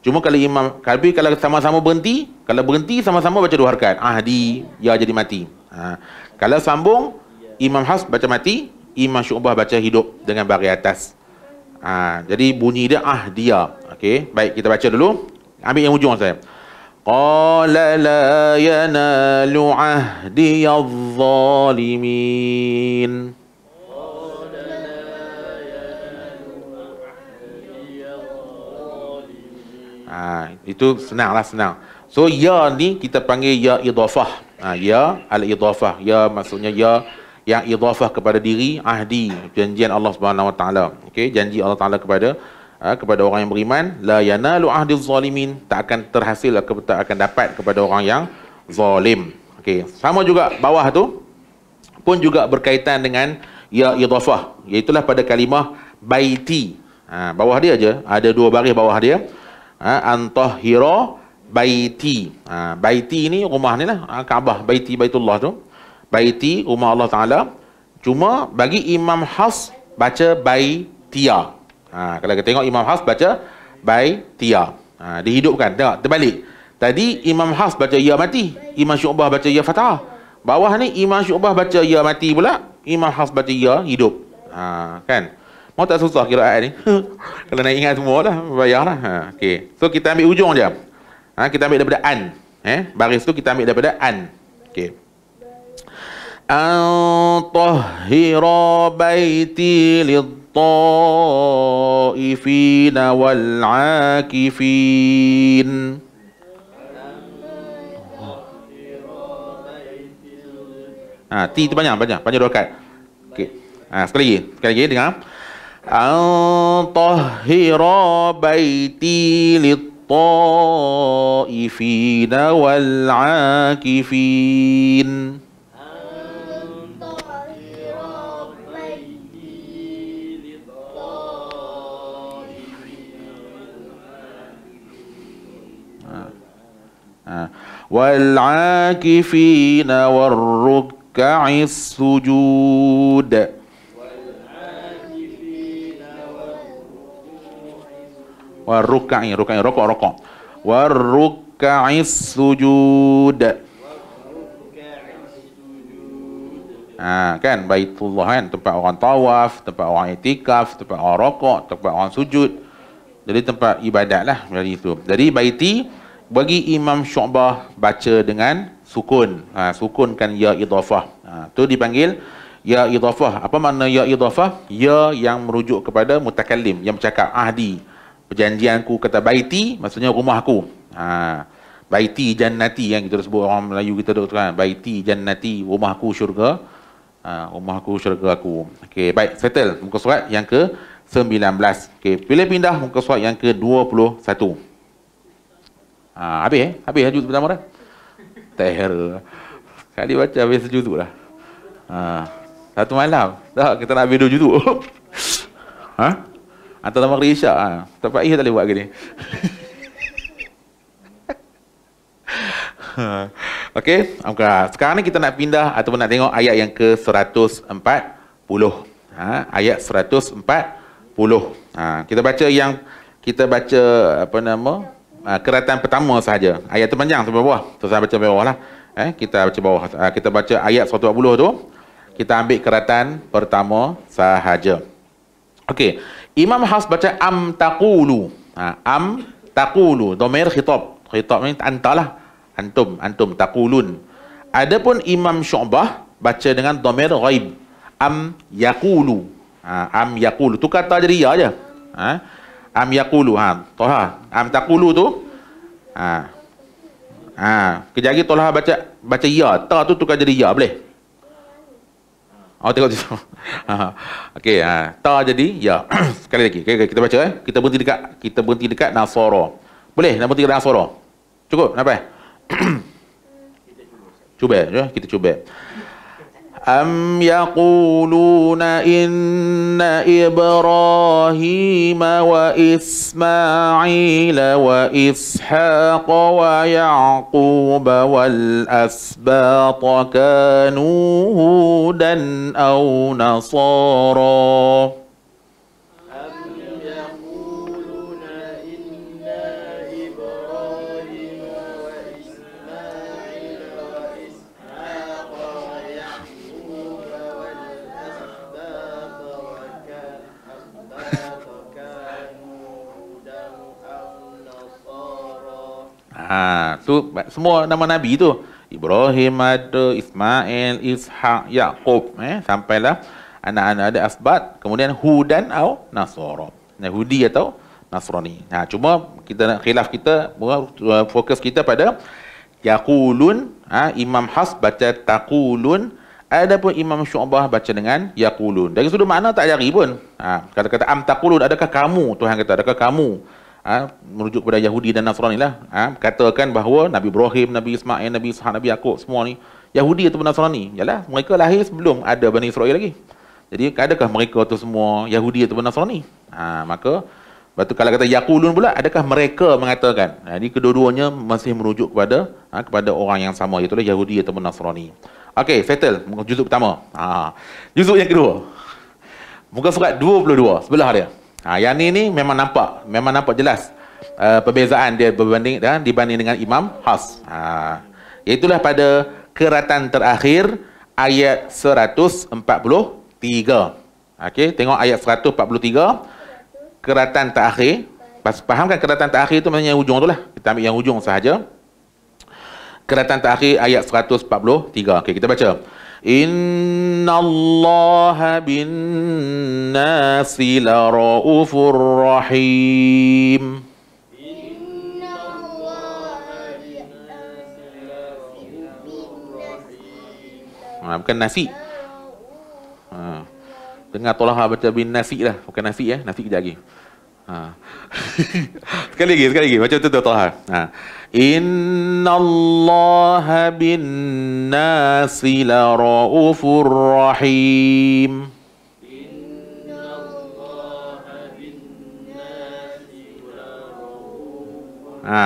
Cuma kalau Imam Kalbi kalau sama-sama berhenti, kalau berhenti sama-sama baca dua harkat, ahdi, ya jadi mati. Ha. Kalau sambung Imam Haus baca mati, Imam Syu'bah baca hidup dengan baris atas. Ha. jadi bunyi dia ah dia. Okey, baik kita baca dulu. Ambil yang ujung saya. قال لا ينال عهدي zalimin. Ha, itu senang lah, senang. So, ya ni kita panggil ya idhafah. Ha, ya ala idhafah Ya maksudnya ya yang idhafah kepada diri, ahdi. Janjian Allah SWT. Okay, janji Allah Taala kepada ha, kepada orang yang beriman. La yanalu ahdi zalimin. Tak akan terhasil, tak akan dapat kepada orang yang zalim. Okay, sama juga bawah tu pun juga berkaitan dengan ya idhafah. Iaitulah pada kalimah baiti. Ha, bawah dia je. Ada dua baris bawah dia ha, antahira baiti. Ha, baiti ni rumah ni lah, ha, Kaabah, baiti Baitullah tu. Baiti rumah Allah Taala. Cuma bagi Imam Has baca baitia. Ha, kalau kita tengok Imam Has baca baitia. Ha, dihidupkan. Tengok, terbalik. Tadi Imam Has baca ya mati. Imam Syu'bah baca ya fatah. Bawah ni Imam Syu'bah baca ya mati pula. Imam Has baca ya hidup. Ha, kan? Mau tak susah kira ayat ni. Kalau nak ingat semua lah, bayar lah. Ha, okay. So, kita ambil ujung je. Ha, kita ambil daripada an. Eh, baris tu kita ambil daripada an. Okay. أطهر بيتي للطائفين والعاكفين Ah, ti tu banyak, banyak, banyak dua kat. Okay. Ah, ha, sekali lagi, sekali lagi dengar. أن طهر بيتي للطائفين والعاكفين آه. آه. والعاكفين والركع السجود warukai rukai rokok rokok warukai sujud Ha, kan baitullah kan tempat orang tawaf, tempat orang itikaf, tempat orang rokok, tempat orang sujud. Jadi tempat ibadat lah dari itu. Jadi baiti bagi Imam Syu'bah baca dengan sukun. Ha, kan ya idhafah. Ha, tu dipanggil ya idhafah. Apa makna ya idhafah? Ya yang merujuk kepada mutakallim, yang bercakap ahdi perjanjianku kata baiti maksudnya rumahku ha baiti jannati yang kita sebut orang Melayu kita dok kan baiti jannati rumahku syurga ha rumahku syurga aku okey baik settle muka surat yang ke 19 okey pilih pindah muka surat yang ke 21 ha habis eh habis juz pertama dah teher kali baca habis juz tu dah ha satu malam dah kita nak video juz tu ha Antara maghrib isyak ha. Tak payah tak boleh buat gini. Ha. Okey, okay. sekarang ni kita nak pindah ataupun nak tengok ayat yang ke 140. Ha, ayat 140. Ha, kita baca yang kita baca apa nama? Ha, keratan pertama saja. Ayat tu panjang sampai bawah. Tu saya baca sampai bawah lah. Eh, kita baca bawah. Ha, kita baca ayat 140 tu. Kita ambil keratan pertama sahaja. Okey. Imam Haus baca am taqulu. Ha, am taqulu. Domair khitab. Khitab ni antalah. Antum. Antum. Taqulun. Adapun Imam Syu'bah baca dengan domair ghaib. Am yaqulu. Ha, am yaqulu. Tu kata jadi ya je. Ha? Am yaqulu. Ha, toha. Am taqulu tu. Ha. Ha. Kejap tolah baca baca ya. Ta tu tukar jadi ya. Boleh? Oh tengok tu. Okey, ha. Ta jadi ya. Sekali lagi. Okay, kita baca eh. Kita berhenti dekat kita berhenti dekat nasara. Boleh nak berhenti dekat nasara? Cukup, kenapa? Eh? cuba, ya? kita cuba. أم يقولون إن إبراهيم وإسماعيل وإسحاق ويعقوب والأسباط كانوا هودا أو نصارًا Ha, tu semua nama nabi tu. Ibrahim ada, Ismail, Ishaq, Yaqub, eh sampailah anak-anak ada asbat, kemudian Hudan atau Nasara. Yahudi atau Nasrani. Ha, cuma kita nak khilaf kita, uh, fokus kita pada Yaqulun, ha, Imam Has baca Taqulun, ada pun Imam Syu'bah baca dengan Yaqulun. Dari sudut makna tak jari pun. Ha, kata-kata Am Taqulun, adakah kamu? Tuhan kata, adakah kamu? ha, merujuk kepada Yahudi dan Nasrani lah. Ha, katakan bahawa Nabi Ibrahim, Nabi Ismail, Nabi Ishaq, Nabi Yaakob semua ni Yahudi ataupun Nasrani. Yalah, mereka lahir sebelum ada Bani Israel lagi. Jadi, adakah mereka tu semua Yahudi ataupun Nasrani? Ha, maka, Lepas tu kalau kata Yakulun pula, adakah mereka mengatakan? Jadi ha, kedua-duanya masih merujuk kepada ha, kepada orang yang sama, iaitulah Yahudi atau Nasrani. Okey, settle. Juzuk pertama. Ha. Juzuk yang kedua. Muka surat 22, sebelah dia. Ha, yang ni ni memang nampak, memang nampak jelas uh, perbezaan dia berbanding dengan ha, dibanding dengan Imam Has. Ha, itulah pada keratan terakhir ayat 143. Okey, tengok ayat 143. Keratan terakhir. Pas fahamkan keratan terakhir itu maknanya hujung tu lah. Kita ambil yang hujung sahaja. Keratan terakhir ayat 143. Okey, kita baca. إن الله بالناس لرؤوف رحيم Ha, bukan nasi. Ha. Dengar tolah lah, baca bin nasi lah. Bukan nasi ya. Eh. Nasi kejap lagi. Ha. sekali lagi, sekali lagi. Macam tu, Dr. Ha. Inna Allah bin nasi la ra'ufur rahim. Ha.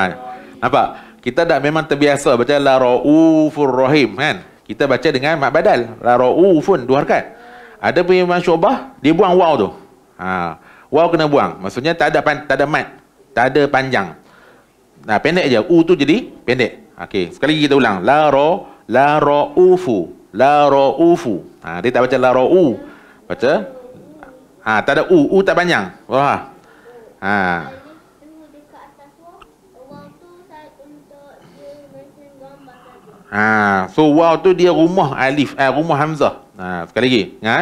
Nampak? Kita dah memang terbiasa baca la ra'ufur rahim kan? Kita baca dengan mak badal. La ra'ufun, dua harkat. Ada punya memang syubah, dia buang waw tu. Haa. Wow kena buang. Maksudnya tak ada pan, tak ada mat. Tak ada panjang. Nah, pendek aja. U tu jadi pendek. Okey, sekali lagi kita ulang. La ro la ro ufu. La ro ufu. Ha, dia tak baca la ro u. Baca Ha, tak ada u, u tak panjang. Wah. Ha. ha. Ha, so wow tu dia rumah alif, eh, rumah hamzah. Ha, sekali lagi. Ha.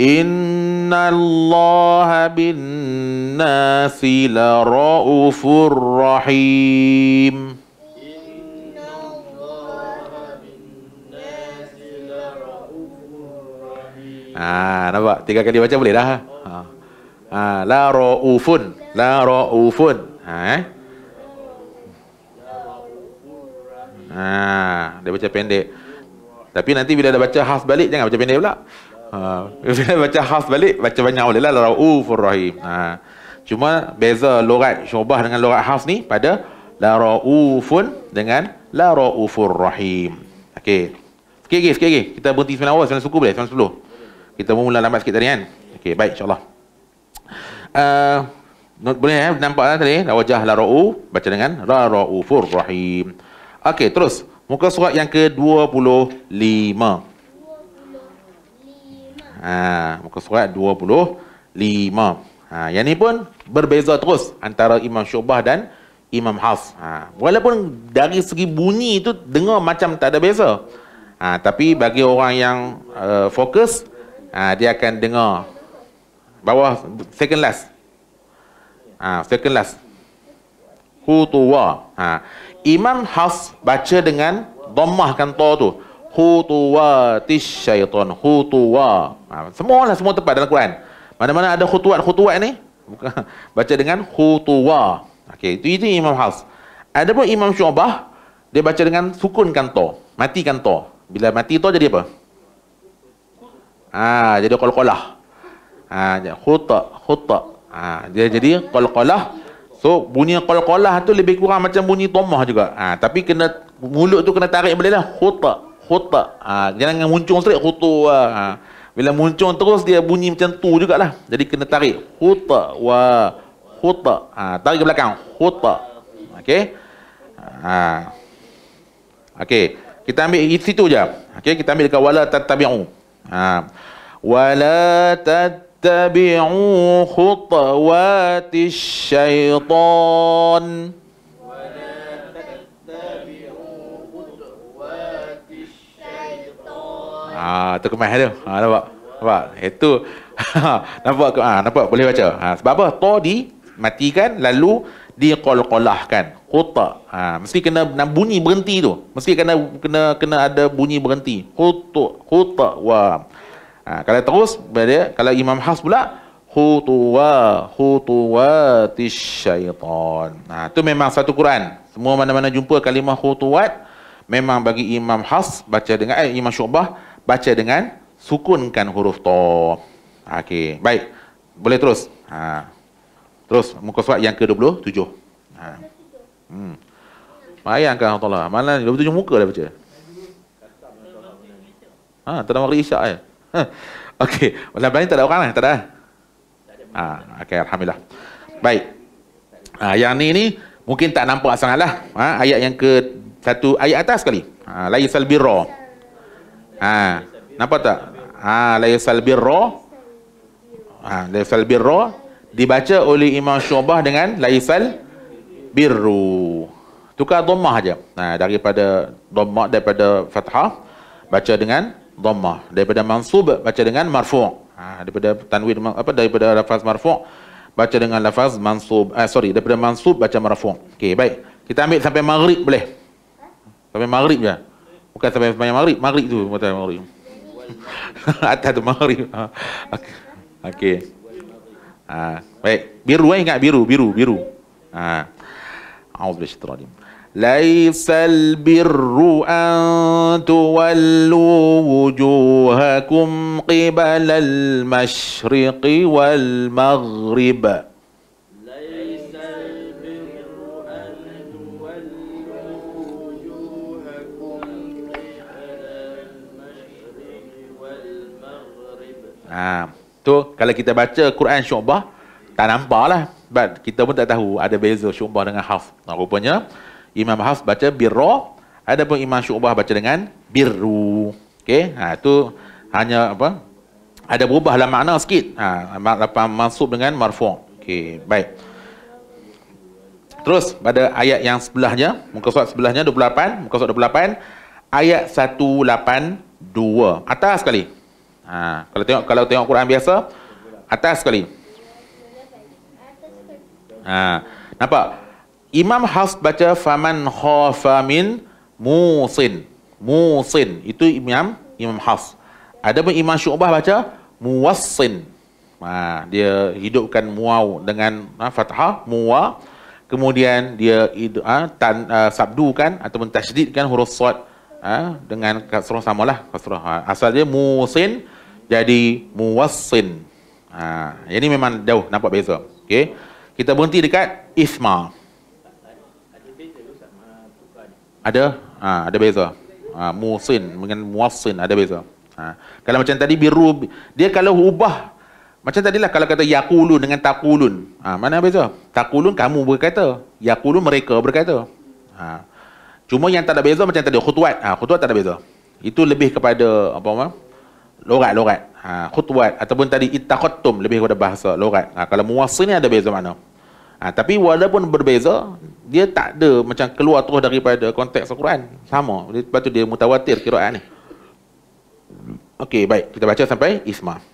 Inna إن الله بالناس لرؤوف رحيم Ah, nampak? Tiga kali baca boleh dah. Ha. Ha. La ra'ufun. La ra'ufun. Ha, eh? Ha. Dia baca pendek. Tapi nanti bila dah baca half balik, jangan baca pendek pula. Ha, baca half balik, baca banyak boleh lah. fur Rahim. Ha. Cuma beza lorat syubah dengan lorat half ni pada la ra'ufun dengan la ra'ufur rahim. Okey. Sikit lagi, sikit lagi. Kita berhenti 9 awal, 9 suku boleh? 9 10. Kita mula lambat sikit tadi kan? Okey, baik insyaAllah. Uh, boleh eh? nampak lah tadi. La wajah la ra'u, baca dengan la ra'ufur rahim. Okey, terus. Muka surat yang ke-25. Okey. Ha, muka surat 25. Ha, yang ni pun berbeza terus antara Imam Syubah dan Imam Haf. Ha, walaupun dari segi bunyi tu dengar macam tak ada beza. Ha, tapi bagi orang yang uh, fokus, ha, dia akan dengar bawah second last. Ha, second last. Hutuwa. Ha, Imam Haf baca dengan domah kantor tu khutuwatis syaitan khutuwa ha, semualah semua lah, semua tepat dalam Quran mana-mana ada khutuwat khutuwat ni baca dengan khutuwa okey itu itu Imam Hafs pun Imam Syu'bah dia baca dengan sukun kantor mati kantor bila mati tu jadi apa ah ha, jadi qalqalah ah ha, khuta khuta ha, dia jadi qalqalah so bunyi qalqalah tu lebih kurang macam bunyi tomah juga ah ha, tapi kena mulut tu kena tarik boleh lah khuta khutbah. Ha, jangan muncung straight khutbah. Ha. ha. Bila muncung terus dia bunyi macam tu jugalah. Jadi kena tarik. Khuta wa khuta. Ha, tarik ke belakang. Khuta. Okey. Ha. Okey. Kita ambil di situ je. Okey, kita ambil dekat wala tattabi'u. Ha. Wala tattabi'u khutawatis syaitan. Ah, terkemas dia. Ha, nampak. Nampak. Itu nampak ha, nampak boleh baca. Ha, sebab apa? Ta di matikan lalu diqalqalahkan. Qutta. Ha, mesti kena bunyi berhenti tu. Mesti kena kena kena ada bunyi berhenti. Qutta qutta wa. Ha, kalau terus dia kalau Imam Has pula khutuwa khutuwatis syaitan. Ha, tu memang satu Quran. Semua mana-mana jumpa kalimah khutuwat memang bagi Imam Has baca dengan eh, Imam Syu'bah baca dengan sukunkan huruf to. Ha, okey, baik. Boleh terus. Ha. Terus muka surat yang ke-27. Ha. Hmm. Bayangkan Allah Taala, mana 27 muka dah baca. Ha, tengah waktu Isyak eh. Ha. Okey, malam lain tak ada orang lah, tak ada. Eh? Ha, okey alhamdulillah. Baik. Ha, yang ni ni mungkin tak nampak sangatlah. Ha, ayat yang ke satu ayat atas sekali. Ha, laisal birra. Ah, nampak tak? Ah, la yusalbir roh. Ah, la yusalbir roh dibaca oleh Imam Syu'bah dengan la yusal birru. Tukar dhammah aja. Nah, daripada dhammah daripada fathah baca dengan dhammah. Daripada mansub baca dengan marfu'. Ah, daripada tanwin apa daripada lafaz marfu' baca dengan lafaz mansub. Ah, sorry, daripada mansub baca marfu'. Okey, baik. Kita ambil sampai maghrib boleh? Sampai maghrib je. Ya? Bukan sampai sembahyang maghrib, maghrib tu kata maghrib. Atas tu maghrib. Ha. Okey. Okay. Ha, baik. Biru eh ingat biru, biru, biru. Ha. A'udzu billahi Laisal birru an tuwallu wujuhakum qibala al-mashriqi wal-maghriba. Ha. So, kalau kita baca Quran syubah, tak nampak lah. But kita pun tak tahu ada beza syubah dengan haf. Nah, rupanya, Imam Haf baca birro, ada pun Imam syubah baca dengan birru. Okay, ha, itu hanya apa? Ada berubah lah makna sikit. Ha, masuk dengan marfu'. Okay, baik. Terus pada ayat yang sebelahnya, muka surat sebelahnya 28, muka surat 28, ayat 182. Atas sekali. Ha, kalau tengok kalau tengok Quran biasa atas sekali. Ha, nampak? Imam Hafs baca faman khafa min musin. Musin itu Imam Imam Hafs. Adapun Imam Syu'bah baca muwassin. Ha, dia hidupkan muaw dengan ha, fathah muwa kemudian dia ha, tan, ha, sabdukan ataupun tasydidkan huruf sad ha, dengan kasrah samalah kasrah ha. asal dia musin jadi muwassin. Ha, jadi memang jauh nampak beza. Okey. Kita berhenti dekat isma. Ada ha, ada beza. Ha, muwassin dengan muwassin ada beza. Ha. Kalau macam tadi biru dia kalau ubah macam tadi lah kalau kata yaqulun dengan taqulun. Ha, mana beza? Taqulun kamu berkata, yaqulun mereka berkata. Ha. Cuma yang tak ada beza macam tadi khutuat. Ha, khutuat tak ada beza. Itu lebih kepada apa nama? lorat-lorat. Ha, khutwat ataupun tadi ittaqattum lebih kepada bahasa lorat. Ha, kalau muwasil ni ada beza makna. Ha, tapi walaupun berbeza, dia tak ada macam keluar terus daripada konteks Al-Quran. Sama. Lepas tu dia mutawatir kiraan ni. Okey, baik. Kita baca sampai isma.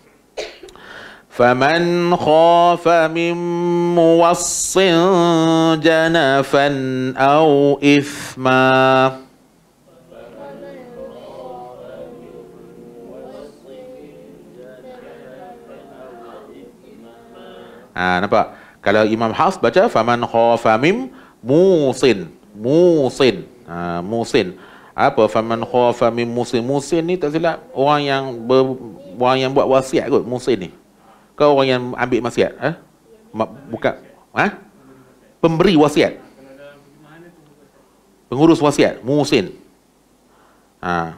Faman فَمَنْ خَافَ مِنْ مُوَصِّنْ جَنَفًا أَوْ إِثْمًا Ha, nampak? Kalau Imam Hafs baca faman khafa mim musin. Musin. Ha, musin. Apa faman khafa mim musin? Musin ni tak silap orang yang ber, orang yang buat wasiat kot musin ni. Kau orang yang ambil wasiat, eh? Ha? Ma, buka ha? Pemberi wasiat. Pengurus wasiat, musin. Ha.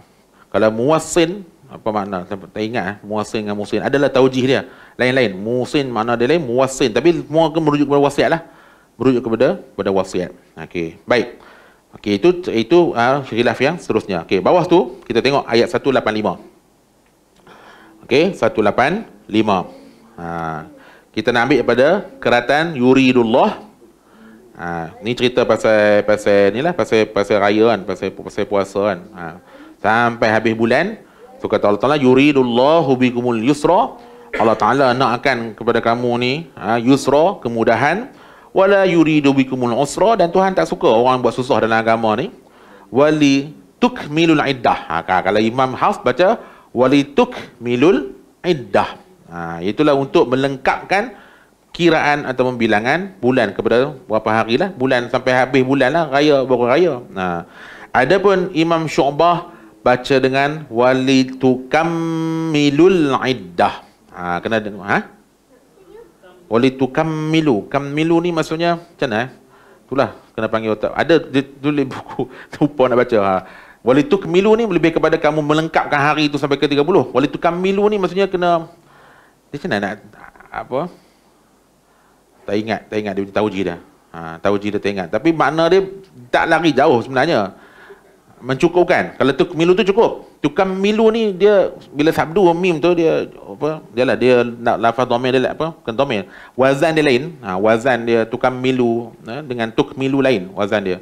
Kalau muasin, apa makna? Tak, tak ingat eh? muasin dengan musin. Adalah taujih dia lain-lain. Musin mana dia lain, muwasin. Tapi semua akan merujuk kepada wasiat lah. Merujuk kepada kepada wasiat. Okey, baik. Okey, itu itu uh, khilaf yang seterusnya. Okey, bawah tu kita tengok ayat 185. Okey, 185. Ha, ah, kita nak ambil daripada keratan Yuridullah. Ha, ni cerita pasal pasal ni lah, pasal, pasal raya kan, pasal, pasal puasa kan. Ha, sampai habis bulan, So kata Allah Ta'ala Yuridullahu bikumul yusra Allah Ta'ala nak akan kepada kamu ni ha, yusra, kemudahan. Wala yuridu bikumul usra dan Tuhan tak suka orang buat susah dalam agama ni. Wali milul iddah. Ha, kalau Imam Hafs baca, wali milul iddah. Ha, itulah untuk melengkapkan kiraan atau pembilangan bulan kepada berapa hari lah. Bulan sampai habis bulan lah. Raya baru raya. Ha. pun Imam Syu'bah baca dengan wali milul iddah. Ha, kena dengar. Ha? Oleh tu kamilu. Kamilu ni maksudnya macam mana? Eh? Itulah kena panggil otak. Ada di tulis buku. Lupa nak baca. Ha. Wali tu kemilu ni lebih kepada kamu melengkapkan hari itu sampai ke 30. Wali tu milu ni maksudnya kena... Dia macam nak... Apa? Tak ingat. Tak ingat. Dia tahu je dah. Ha, tahu je tak ingat. Tapi makna dia tak lari jauh sebenarnya mencukupkan. Kalau tu milu tu cukup. Tukang milu ni dia bila sabdu mim tu dia apa? Dia lah dia nak lafaz domain dia lah, apa? Bukan domain. Wazan dia lain. Ha, wazan dia tukang milu ha, dengan tuk milu lain wazan dia.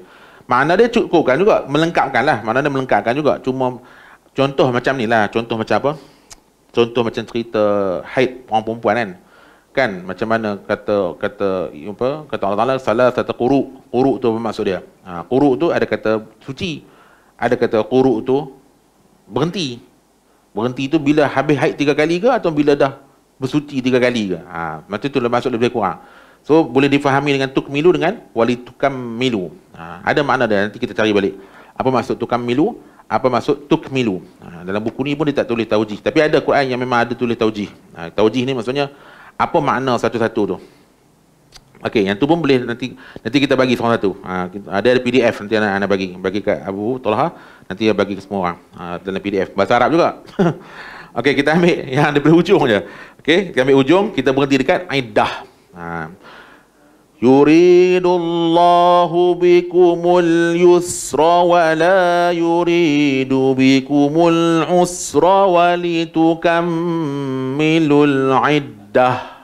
Mana dia cukupkan juga, melengkapkan lah. Mana dia melengkapkan juga. Cuma contoh macam ni lah. Contoh macam apa? Contoh macam cerita haid orang perempuan kan kan macam mana kata kata apa kata Allah Taala salah satu quru quru tu apa maksud dia ha, quru tu ada kata suci ada kata kuruk tu berhenti. Berhenti tu bila habis haid tiga kali ke atau bila dah bersuci tiga kali ke. Ha, macam tu lah masuk lebih kurang. So boleh difahami dengan tuk milu dengan wali tukam milu. Ha, ada makna dia nanti kita cari balik. Apa maksud tukam milu? Apa maksud tuk milu? Ha, dalam buku ni pun dia tak tulis taujih. Tapi ada Quran yang memang ada tulis taujih. Ha, taujih ni maksudnya apa makna satu-satu tu. Okey, yang tu pun boleh nanti nanti kita bagi seorang satu. Ha, ada PDF nanti anak, anak bagi. Bagi kat Abu Tolha, nanti dia bagi ke semua orang. Ha, dalam PDF. Bahasa Arab juga. Okey, kita ambil yang daripada hujung je. Okey, kita ambil hujung, kita berhenti dekat Aidah. Ha. Yuridullahu bikumul yusra wa la yuridu bikumul usra wa litukammilul iddah.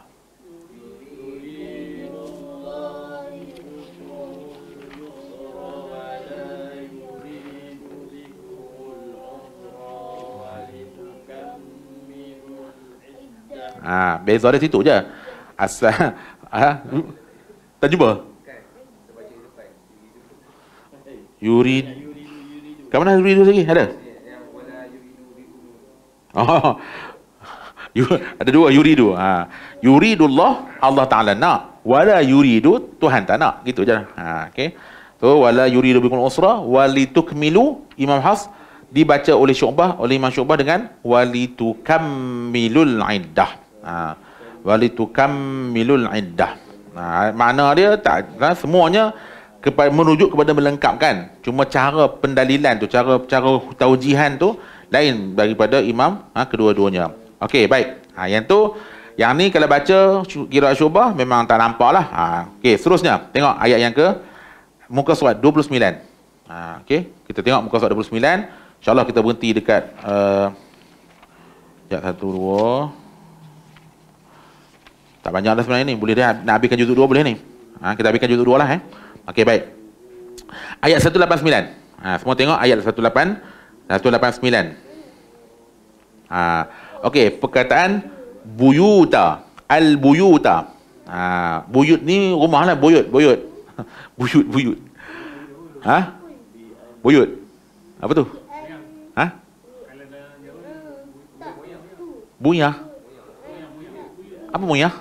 Ha, beza dia situ je. Asal. Ha? Tak jumpa? Yuri. Kat mana Yuri tu lagi? Ada? Oh. You, ada dua Yuri yuridu. Ha. Ah, Yuridullah Allah Allah Ta'ala nak. Wala yuridu Tuhan tak nak. Gitu je. Ha, okay. So, wala yuridu bikul usra. Wali tukmilu Imam Has. Dibaca oleh syubah. Oleh Imam syubah dengan. Wali tukammilul iddah ha. walitukam milul iddah ha. makna dia tak ha. semuanya kepada merujuk kepada melengkapkan cuma cara pendalilan tu cara cara taujihan tu lain daripada imam ha, kedua-duanya okey baik ha, yang tu yang ni kalau baca kira syubah memang tak nampak lah. Ha, okay, seterusnya. Tengok ayat yang ke muka surat 29. Ha, okay, kita tengok muka surat 29. InsyaAllah kita berhenti dekat uh, ayat 1, 2, tak panjang dah sebenarnya ni. Boleh dia nak habiskan juzuk dua boleh ni. Ha, kita habiskan juzuk dua lah eh. Okey baik. Ayat 189. Ha, semua tengok ayat 18 189. Ha, Okey, perkataan buyuta. Al-buyuta. Ha, buyut ni rumah lah. Buyut, buyut. buyut, buyut. Ha? Buyut. Apa tu? Ha? Buyah. Apa buyah?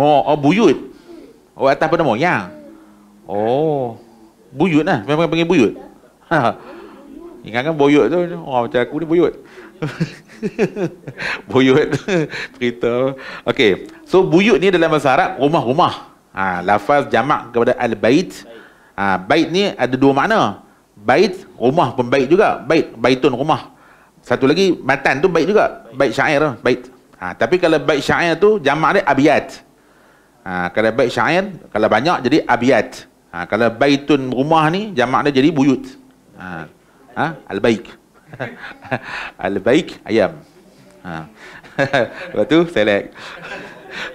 Oh, oh buyut. Oh atas apa nama? Yang. Oh. Buyut lah. Memang panggil buyut. Ha. Ingat kan buyut tu. Oh macam aku ni buyut. buyut. Berita. Okay. So buyut ni dalam bahasa Arab rumah-rumah. Ha, lafaz jamak kepada al-bait. Ha, bait ni ada dua makna. Bait rumah pun bait juga. Bait baitun rumah. Satu lagi matan tu bait juga. Bait syair lah. Bait. Ha, tapi kalau bait syair tu jamak dia abiyat. Abiyat. Ha, kalau bait syair, kalau banyak jadi abiyat. Ha, kalau baitun rumah ni, jamak dia jadi buyut. Ha, ha? Al-baik. Al-baik ayam. Ha. Lepas tu, select.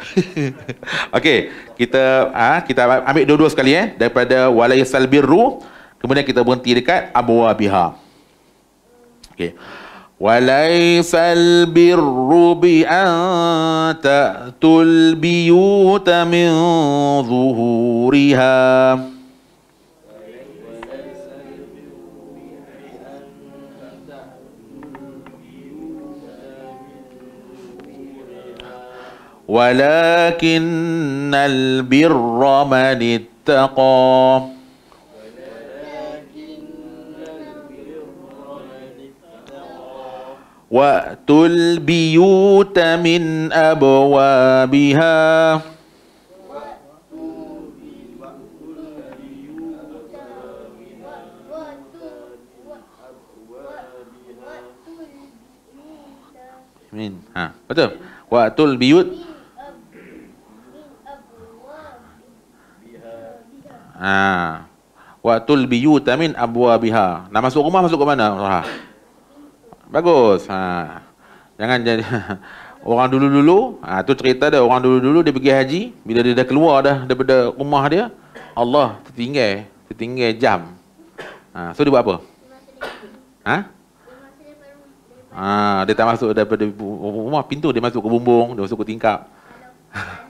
Okey, kita ha, kita ambil dua-dua sekali eh daripada walayasal birru kemudian kita berhenti dekat abwa biha. Okey. وليس البر بأن تأتوا البيوت من ظهورها ولكن البر من اتقى وَأْتُلْ بِيُوتَ مِنْ أَبْوَابِهَا Min. Ha, betul. Waktul biut. Ha. Waktul biut min abwa biha. Nak masuk rumah masuk ke mana? Ha. Bagus. Ha. Jangan jadi orang dulu-dulu, ha, tu cerita dia orang dulu-dulu dia pergi haji, bila dia dah keluar dah daripada rumah dia, Allah tertinggal, tertinggal jam. Ha, so dia buat apa? Ha? Ha, dia tak masuk daripada rumah pintu dia masuk ke bumbung, dia masuk ke tingkap.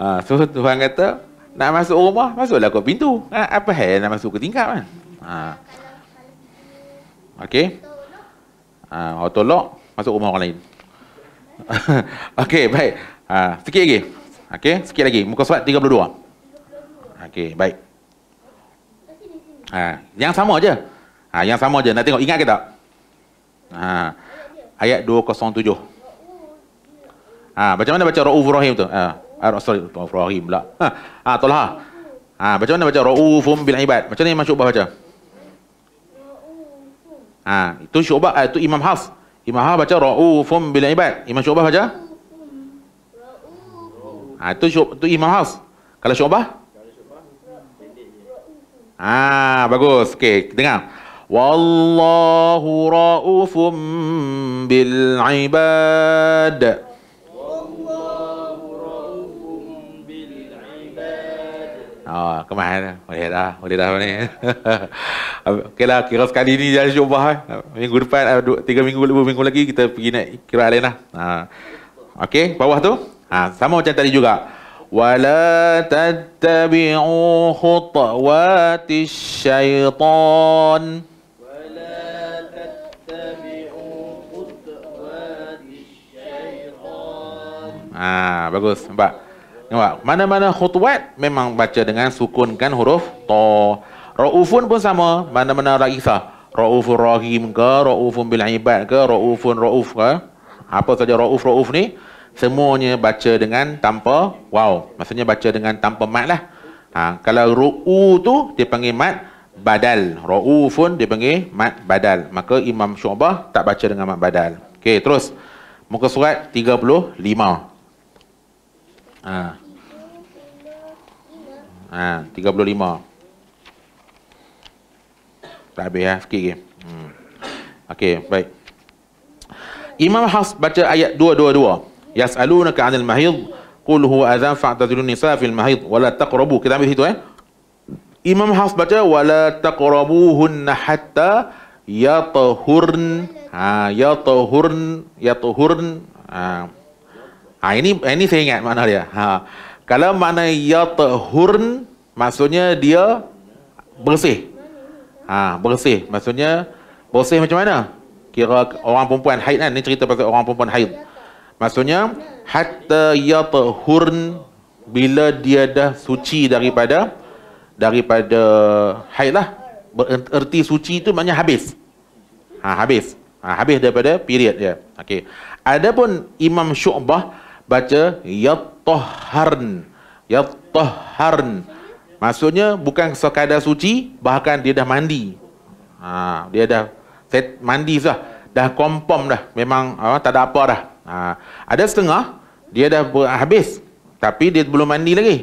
Ha, so Tuhan kata nak masuk rumah masuklah ke pintu. Ha, apa hal nak masuk ke tingkap kan? Ha. Okey. Ha, uh, tolak, masuk rumah orang lain. Okey, baik. Ha, sikit lagi. Okey, sikit lagi. Muka surat 32. Okey, baik. Ha, yang sama aje. Ha, yang sama aje. Nak tengok, ingat ke tak? Ha, uh, ayat 207. Ha, macam mana baca Ra'uf Rahim tu? Ha, uh, sorry, Ra'uf Rahim pula. Ha, ha, tolah. Ha, macam mana baca Ra'ufum bil ibad? Macam mana yang masuk baca? Ha, Ha, itu syubah eh, itu Imam Haf. Imam Haf baca raufum bil ibad. Imam syubah baca? Ha, itu syubah itu Imam Haf. Kalau syubah? Ha, bagus. Okey, dengar. Wallahu raufum bil ibad. Wallahu Ah, kemain lah. Boleh dah. Boleh dah ni. okay lah, Kira sekali ni dah cuba. Eh. Minggu depan. Eh, dua, tiga minggu, dua minggu lagi. Kita pergi naik kira lain lah. Ha. Okay. Bawah tu. Ha, sama macam tadi juga. وَلَا تَتَّبِعُوا خُطَوَاتِ الشَّيْطَانِ Ah, bagus. Nampak? Nampak? Mana-mana khutwat memang baca dengan sukun kan huruf to. Raufun pun sama. Mana-mana raisa. Raufun rahim ke, raufun bil ibad ke, raufun rauf ke. Apa saja rauf rauf ni. Semuanya baca dengan tanpa wow. Maksudnya baca dengan tanpa mat lah. Ha, kalau ru'u tu dipanggil mat badal. Raufun dipanggil mat badal. Maka Imam Syubah tak baca dengan mat badal. Okey, terus. Muka surat 35. Ah. Ha. Ha, 35. Tak habis ya, sikit lagi. Hmm. Okey, baik. Imam Hafs baca ayat 222. Yas'alunaka 'anil mahid qul huwa adhan fa'tazilun nisa' fil mahid wa la taqrabu. Kita ambil situ eh. Imam Hafs baca wa la taqrabuhunna hatta yatahurn. Ha, yatahurn, yatahurn. Ha. ha. ini ini saya ingat mana dia. Ha. Kalau mana yatahurn, maksudnya dia bersih. Ha, bersih. Maksudnya, bersih macam mana? Kira orang perempuan haid kan? Ini cerita pasal orang perempuan haid. Maksudnya, hatta yatahurn, bila dia dah suci daripada daripada haid lah. Erti suci itu maknanya habis. Ha, habis. Ha, habis daripada period dia. okey. Adapun Imam Syu'bah, baca yattahharn yattahharn maksudnya bukan sekadar suci bahkan dia dah mandi ha, dia dah set mandi sudah dah kompom dah memang ha, tak ada apa dah ha, ada setengah dia dah habis tapi dia belum mandi lagi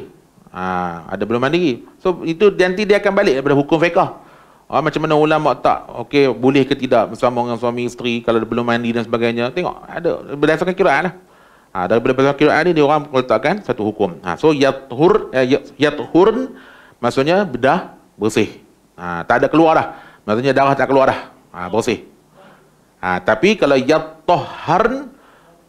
ha, ada belum mandi lagi so itu nanti dia akan balik daripada hukum fiqah Oh, macam mana ulama tak okey boleh ke tidak bersama dengan suami isteri kalau belum mandi dan sebagainya tengok ada berdasarkan kiraan lah Ha, daripada pasal qiraat ni dia orang meletakkan satu hukum. Ha, so yathur eh, ya, yathurun maksudnya bedah bersih. Ha, tak ada keluar dah. Maksudnya darah tak keluar dah. Ha, bersih. Ha, tapi kalau yathurn,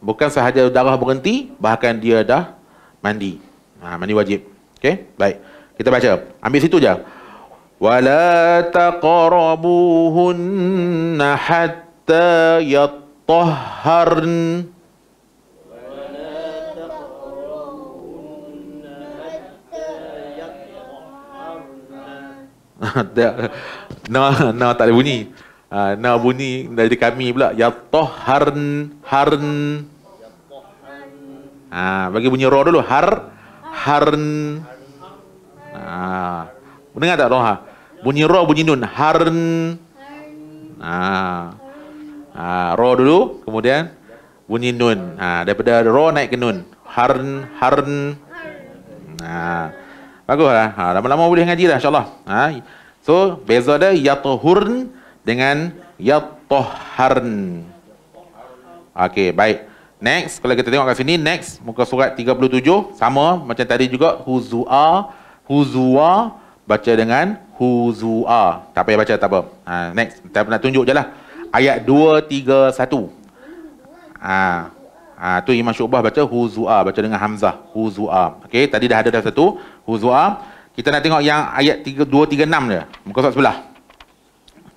bukan sahaja darah berhenti bahkan dia dah mandi. Ha, mandi wajib. Okay, baik. Kita baca. Ambil situ je. Wala taqrabuhunna hatta yathurn. na na tak ada bunyi. Ha, na bunyi dari kami pula ya toharn harn ha, bagi bunyi roh dulu har harn ha. dengar tak roha? bunyi roh bunyi nun harn ha. ha. roh dulu kemudian bunyi nun ha, daripada roh naik ke nun harn harn ha. Baguslah. Ha lama-lama boleh ngaji dah insya Ha. So beza dia yatuhurn dengan yatuharn. Okay, baik. Next, kalau kita tengok kat sini, next muka surat 37 sama macam tadi juga huzua huzua baca dengan huzua. Tak payah baca tak apa. Ha, next, tak nak tunjuk jelah. Ayat 231. Ha. Ha, tu Imam Syubah baca huzua, baca dengan hamzah, huzua. Okey, tadi dah ada dah satu, Huzwa. Kita nak tengok yang ayat 236 dia. Muka surat sebelah.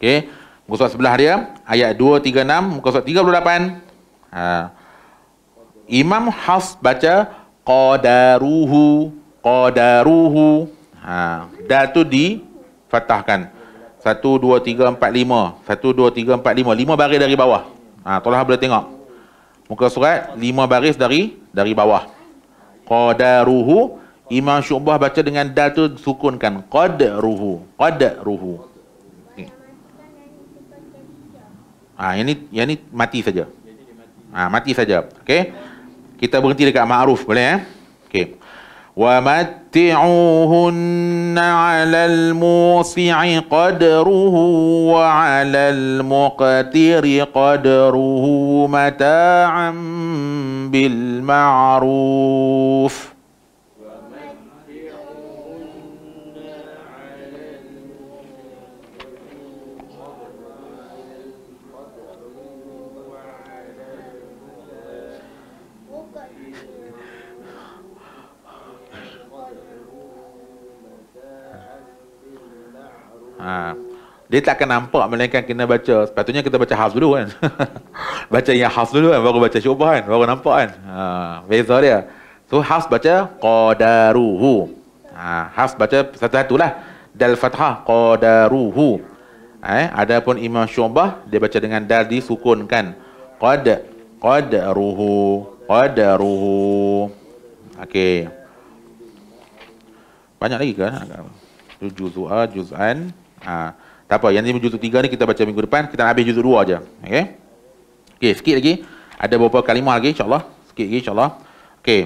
Okey. Muka surat sebelah dia. Ayat 236, muka surat 38. Ha. Imam Has baca Qadaruhu. Qadaruhu. Ha. Da tu difatahkan. 1, 2, 3, 4, 5. 1, 2, 3, 4, 5. baris dari bawah. Ha, tolong boleh tengok. Muka surat 5 baris dari dari bawah. Qadaruhu. Qadaruhu. Imam Syubah baca dengan dal tu sukunkan qad ruhu qad ruhu Ah ha, ini yang ini mati saja. Ah ha, mati saja. Okey. Kita berhenti dekat ma'ruf boleh eh? Okey. Wa matti'uhunna 'alal musi'i qadruhu wa 'alal muqtiri qadruhu mata'an bil ma'ruf. Ha. Dia tak akan nampak melainkan kena baca. Sepatutnya kita baca half dulu kan. baca yang half dulu kan. Baru baca syubah kan. Baru nampak kan. Ha. Beza dia. So half baca qadaruhu. Ha. Half baca satu-satulah. Dal fathah qadaruhu. Eh, ada pun Imam Syubah, dia baca dengan dal disukunkan. Qad, qadaruhu, qadaruhu. Okay. Banyak lagi ke? Juzua, juz'an. Ha, tak apa, yang ni juzuk tiga ni kita baca minggu depan, kita nak habis juzuk dua aja. Okey. Okey, sikit lagi. Ada beberapa kalimah lagi insya-Allah. Sikit lagi insya-Allah. Okey.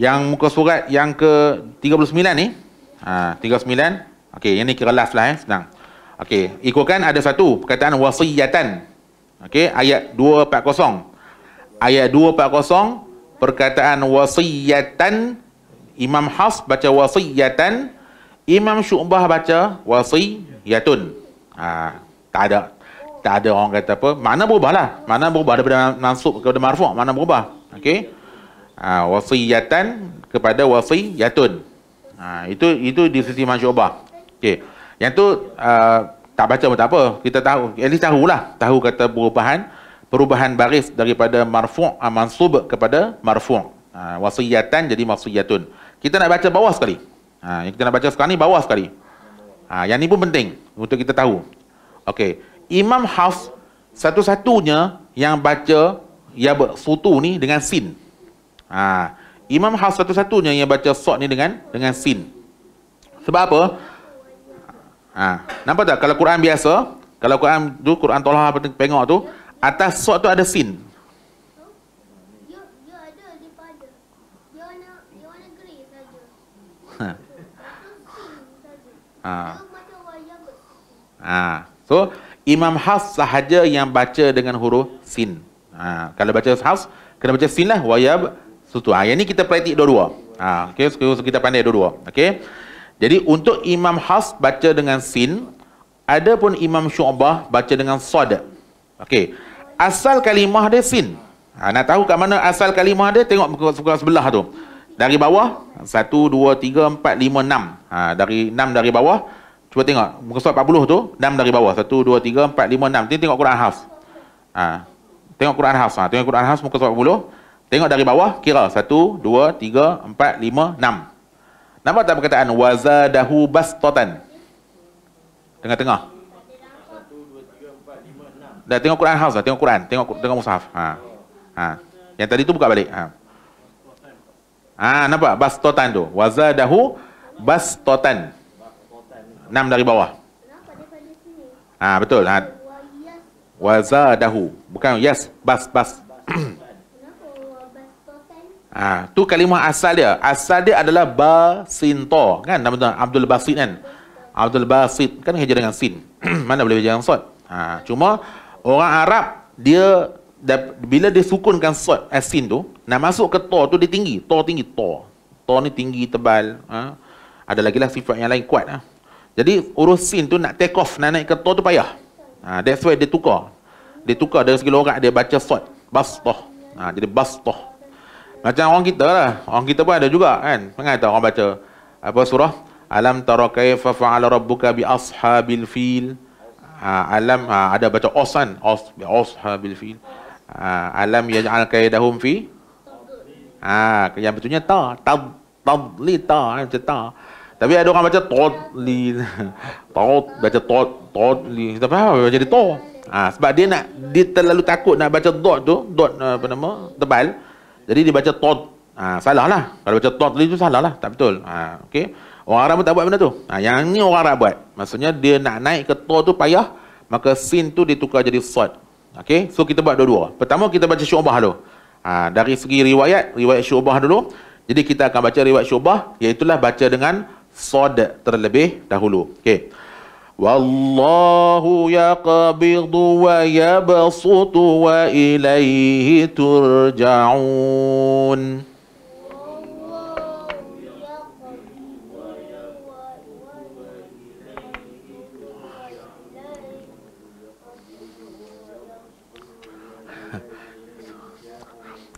Yang muka surat yang ke 39 ni. Ha, 39. Okey, yang ni kira last lah eh, senang. Okey, ikutkan ada satu perkataan wasiyatan. Okey, ayat 240. Ayat 240 perkataan wasiyatan Imam Has baca wasiyatan Imam Syu'bah baca wasi Yatun. Ha, tak ada. Tak ada orang kata apa. Mana berubah lah. Mana berubah daripada mansub kepada marfu' mana berubah. Okey. Ha, wasiyatan kepada wasiyatun. Ha, itu itu di sisi mansubah. Okey. Yang tu uh, tak baca pun tak apa. Kita tahu. At least tahulah. Tahu kata perubahan. Perubahan baris daripada marfu' uh, mansub kepada marfu'. Ha, wasiyatan jadi wasiyatun. Kita nak baca bawah sekali. Ha, yang kita nak baca sekarang ni bawah sekali. Ha, yang ni pun penting untuk kita tahu. Okey, Imam Haf satu-satunya yang baca ya futu ni dengan sin. Ha, Imam Haf satu-satunya yang baca sot ni dengan dengan sin. Sebab apa? Ha, nampak tak kalau Quran biasa, kalau Quran tu Quran tolah tengok tu, atas sot tu ada sin. Ha. Ha. So, Imam Has sahaja yang baca dengan huruf Sin. Ha. Kalau baca Has, kena baca Sin lah. Wayab sutu. Ha. Yang ni kita praktik dua-dua. Ha. Okay. So, so, kita pandai dua-dua. Okay. Jadi, untuk Imam Has baca dengan Sin, ada pun Imam Syu'bah baca dengan Sod. Okay. Asal kalimah dia Sin. Ha. Nak tahu kat mana asal kalimah dia, tengok sebelah tu. Dari bawah, 1, 2, 3, 4, 5, 6. Ha, dari 6 dari bawah, cuba tengok. Muka surat 40 tu, 6 dari bawah. 1, 2, 3, 4, 5, 6. Tengok, tengok Quran Hafs. Ha. Tengok Quran Hafs. Ha. Tengok Quran Hafs, muka surat 40. Tengok dari bawah, kira. 1, 2, 3, 4, 5, 6. Nampak tak perkataan? Wazadahu bastotan. Tengah-tengah. Dah tengok Quran Hafs Tengok Quran. Tengok, tengok Musaf. Ha. Ha. Yang tadi tu buka balik. Ha. Ah ha, nampak bastotan tu. Wazadahu bastotan. Enam dari bawah. Kenapa Ah ha, betul. Ha. Wazadahu. Bukan yes, bas bas. Ha, tu kalimah asal dia. Asal dia adalah basinto. Kan? Nama Abdul Basit kan? Abdul Basit. Kan hijrah dengan sin. Mana boleh hijau dengan sot? Ha, cuma orang Arab, dia bila dia sukunkan sod asin tu nak masuk ke tor tu dia tinggi tor tinggi tor tor ni tinggi tebal ha? ada lagi lah sifat yang lain kuat ha? jadi urus sin tu nak take off nak naik ke tor tu payah ha, that's why dia tukar dia tukar dari segi logat dia baca sod bastoh ha, jadi bastoh macam orang kita lah orang kita pun ada juga kan pengen tak orang baca apa surah alam tara kaifa fa'ala rabbuka bi ashabil fil Ha, alam ha, ada baca osan os bi os habil fil Ha, alam yaj'al kaidahum fi ha, yang betulnya ta tad li ta eh, macam ta tapi ada orang baca li, tad baca tad li. tapi apa baca jadi ta ha, sebab dia nak dia terlalu takut nak baca dot tu dot eh, apa nama tebal jadi dia baca tad ha, salah lah kalau baca li tu salah lah tak betul ha, okay. orang Arab pun tak buat benda tu ha, yang ni orang Arab buat maksudnya dia nak naik ke tad tu payah maka sin tu ditukar jadi sod Okay, so kita buat dua-dua. Pertama kita baca syubah dulu. Ha, dari segi riwayat, riwayat syubah dulu. Jadi kita akan baca riwayat syubah iaitu baca dengan sod terlebih dahulu. Okay. Wallahu yaqbidu wa yabsutu wa ilaihi turja'un.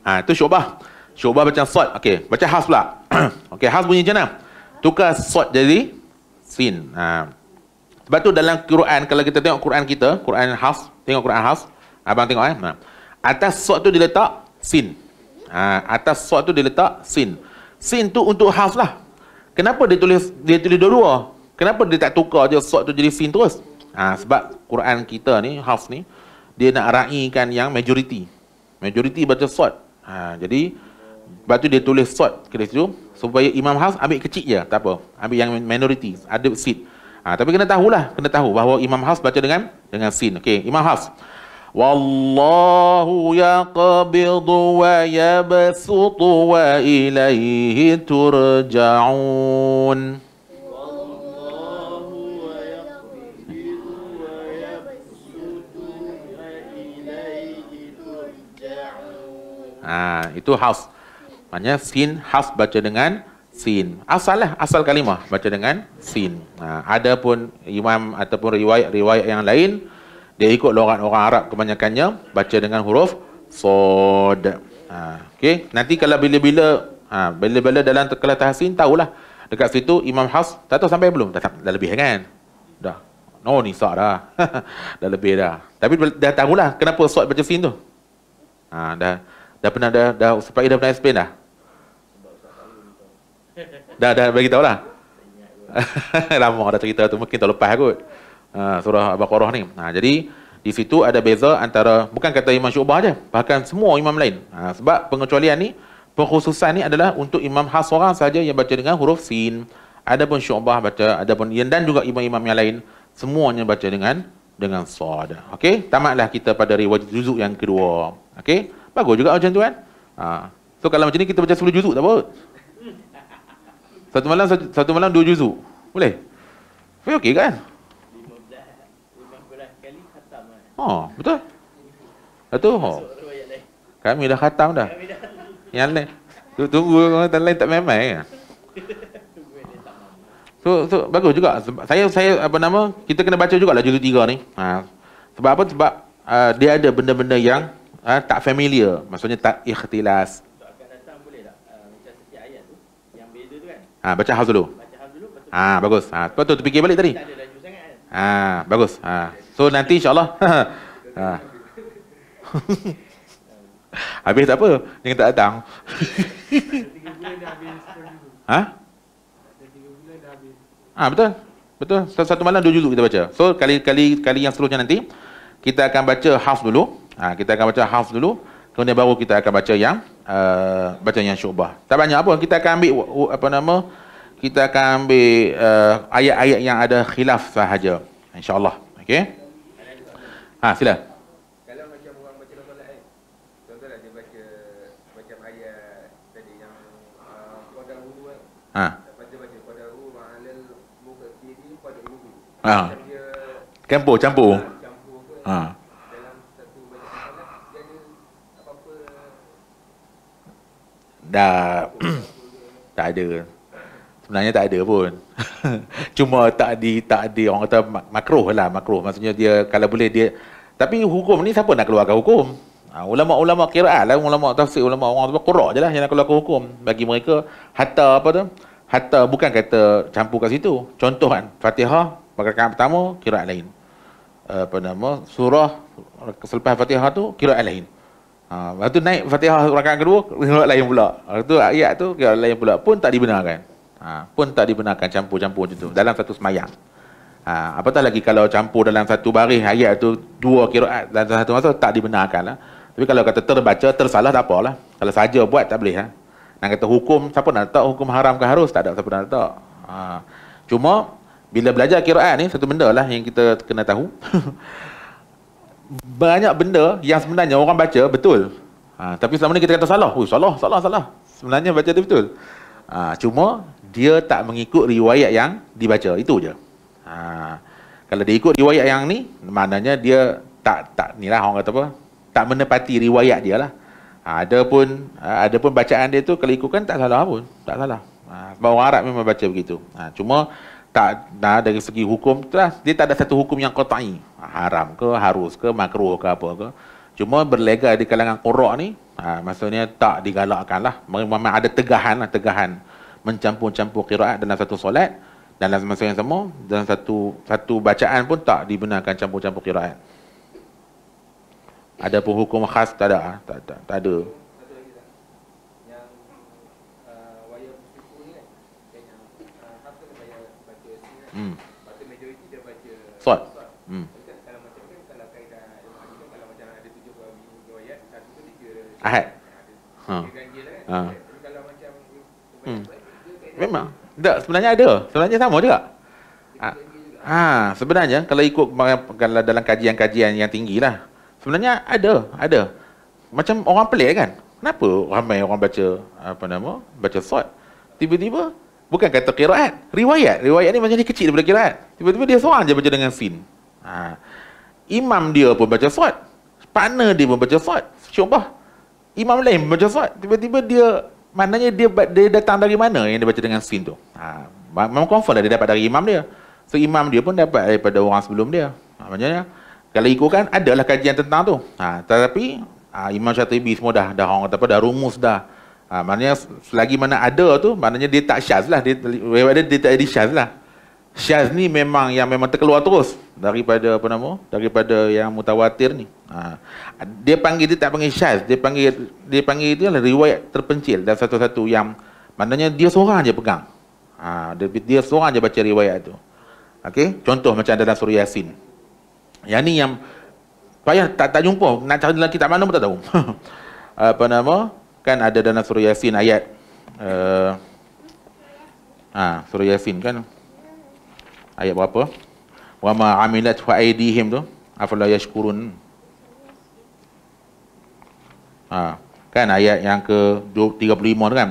Ha, itu syubah. Syubah macam sod. Okey, macam has pula. Okey, has bunyi macam mana? Tukar sod jadi sin. Ha. Sebab tu dalam Quran, kalau kita tengok Quran kita, Quran has, tengok Quran has, abang tengok eh. Ha. Atas sod tu diletak sin. Ha. atas sod tu diletak sin. Sin tu untuk has lah. Kenapa dia tulis dia tulis dua-dua? Kenapa dia tak tukar je sod tu jadi sin terus? Ha. sebab Quran kita ni, has ni, dia nak raikan yang majoriti. Majoriti baca sod. Ha, jadi lepas tu dia tulis sort kira situ supaya Imam Hafs ambil kecil je, tak apa. Ambil yang minority, ada seat. Ha, tapi kena tahulah, kena tahu bahawa Imam Hafs baca dengan dengan sin. Okey, Imam Hafs. Wallahu yaqbidu wa yabsutu wa ilaihi turja'un. Ha, itu haf. maknanya sin, haf baca dengan sin. Asalah, asal kalimah baca dengan sin. Ha, ada pun imam ataupun riwayat-riwayat yang lain, dia ikut logat orang Arab kebanyakannya, baca dengan huruf sod. Ha, okay. Nanti kalau bila-bila ha, bila-bila dalam terkala tahsin, tahulah. Dekat situ Imam Has, tak tahu sampai belum. Tak, dah lebih kan? Dah. No, nisa dah. dah lebih dah. Tapi dah tahulah kenapa sod baca sin tu. Ha, dah. Dah pernah dah dah supaya dah pernah explain dah? dah dah bagi tahu lah. Lama dah cerita tu mungkin tahun lepas kot. Ha, surah Al-Baqarah ni. Nah, ha, jadi di situ ada beza antara bukan kata Imam Syu'bah aja, bahkan semua imam lain. Uh, sebab pengecualian ni, pengkhususan ni adalah untuk imam khas orang saja yang baca dengan huruf sin. Ada pun Syu'bah baca, ada pun yang dan juga imam-imam yang lain semuanya baca dengan dengan sad. Okey, tamatlah kita pada riwayat juzuk yang kedua. Okey. Bagus juga macam tu kan? Ha. So kalau macam ni kita baca 10 juzuk tak apa. Satu malam satu, satu malam 2 juzuk. Boleh? Okey okey kan? 15 kali khatam kan. Ha, oh, betul. Satu ha. Oh. Kami dah khatam dah. Kami Yang lain. Tu tunggu orang lain tak memang kan. So, so bagus juga. Sebab saya saya apa nama kita kena baca jugalah juzuk 3 ni. Ha. Sebab apa? Sebab uh, dia ada benda-benda yang uh, tak familiar, maksudnya tak ikhtilas. Ha, baca hal dulu. Baca Ha, bagus. Lepas ha, tu, tu fikir balik tadi. Tak Ha, bagus. Ha. So, nanti insyaAllah. ha. habis tak apa, jangan tak datang. ha? Ah ha, betul. Betul. Satu, satu malam dua juzuk kita baca. So kali kali kali yang seterusnya nanti kita akan baca half dulu. Ha, kita akan baca half dulu. Kemudian baru kita akan baca yang uh, baca yang syubah. Tak banyak pun. Kita akan ambil apa nama kita akan ambil uh, ayat-ayat yang ada khilaf sahaja. InsyaAllah. Okay? Ha, sila. Uh, kan? Ha. baca ha. Campur, campur. Ha. Campur ke, ha. dah tak ada sebenarnya tak ada pun cuma tak di tak di orang kata makro lah makro. maksudnya dia kalau boleh dia tapi hukum ni siapa nak keluarkan hukum Ulama, ha, ulama-ulama kiraah lah ulama tafsir ulama orang tu qura je lah yang nak keluarkan hukum bagi mereka hatta apa tu hatta bukan kata campur kat situ contoh kan fatihah perkara pertama kiraah lain apa nama surah selepas fatihah tu kiraah lain Ha, lepas tu naik Fatihah rakaat kedua, lewat lain pula. Lepas tu ayat tu, lewat lain pula pun tak dibenarkan. Ha, pun tak dibenarkan campur-campur macam tu. Dalam satu semayang. Ha, apatah lagi kalau campur dalam satu baris ayat tu, dua kiraat dalam satu masa, tak dibenarkan lah. Tapi kalau kata terbaca, tersalah tak apalah. Kalau saja buat, tak boleh lah. Nak kata hukum, siapa nak letak hukum haram ke harus? Tak ada siapa nak letak. Ha. Cuma, bila belajar kiraat ni, satu benda lah yang kita kena tahu. banyak benda yang sebenarnya orang baca betul. Ha, tapi selama ni kita kata salah. Oh, salah, salah, salah. Sebenarnya baca tu betul. Ha, cuma dia tak mengikut riwayat yang dibaca. Itu je. Ha, kalau dia ikut riwayat yang ni, maknanya dia tak, tak ni lah orang kata apa. Tak menepati riwayat dia lah. Ha, ada pun, ha, ada pun bacaan dia tu kalau ikutkan tak salah pun. Tak salah. Ha, sebab orang Arab memang baca begitu. Ha, cuma, tak dah dari segi hukum lah, dia tak ada satu hukum yang kotai, ha, haram ke harus ke makruh ke apa ke cuma berlega di kalangan qurra ni ha, maksudnya tak digalakkan lah memang ada tegahan lah tegahan mencampur-campur qiraat dalam satu solat dan dalam masa yang sama dalam satu satu bacaan pun tak dibenarkan campur-campur qiraat ada pun hukum khas tak ada ha, tak, tak, tak ada Hmm. Maka majoriti dia baca Sol. Hmm. Ahad. Ha. Kan kan? Ha. Hmm. Memang. Tak, sebenarnya ada. Sebenarnya sama juga. Ha. ha. sebenarnya kalau ikut dalam kajian-kajian yang tinggi lah. Sebenarnya ada. Ada. Macam orang pelik kan? Kenapa ramai orang baca apa nama? Baca sot. Tiba-tiba Bukan kata kiraat. Riwayat. Riwayat ni macam ni kecil daripada kiraat. Tiba-tiba dia seorang je baca dengan sin. Ha. Imam dia pun baca suat. Partner dia pun baca suat. Syubah. Imam lain pun baca suat. Tiba-tiba dia, maknanya dia, dia datang dari mana yang dia baca dengan sin tu. Ha. Memang confirm lah dia dapat dari imam dia. So imam dia pun dapat daripada orang sebelum dia. Ha. Macamnya, kalau ikutkan, adalah kajian tentang tu. Ha. Tetapi, ha. imam syatibi semua dah, dah orang apa, dah rumus dah. Ha, maknanya selagi mana ada tu, maknanya dia tak syaz lah. Dia, dia, dia tak jadi syaz lah. Syaz ni memang yang memang terkeluar terus daripada apa nama? Daripada yang mutawatir ni. Ha. Dia panggil dia tak panggil syaz. Dia panggil dia panggil dia lah riwayat terpencil dan satu-satu yang maknanya dia seorang je pegang. Ha, dia, dia seorang je baca riwayat tu. Okay, contoh macam dalam surah Yasin. Yang ni yang payah tak, tak jumpa. Nak cari dalam kitab mana pun tak tahu. apa nama? kan ada dana surah yasin ayat uh, ah surah yasin kan ayat berapa wa ma amilat fa aidihim tu afala yashkurun ah kan ayat yang ke 35 tu kan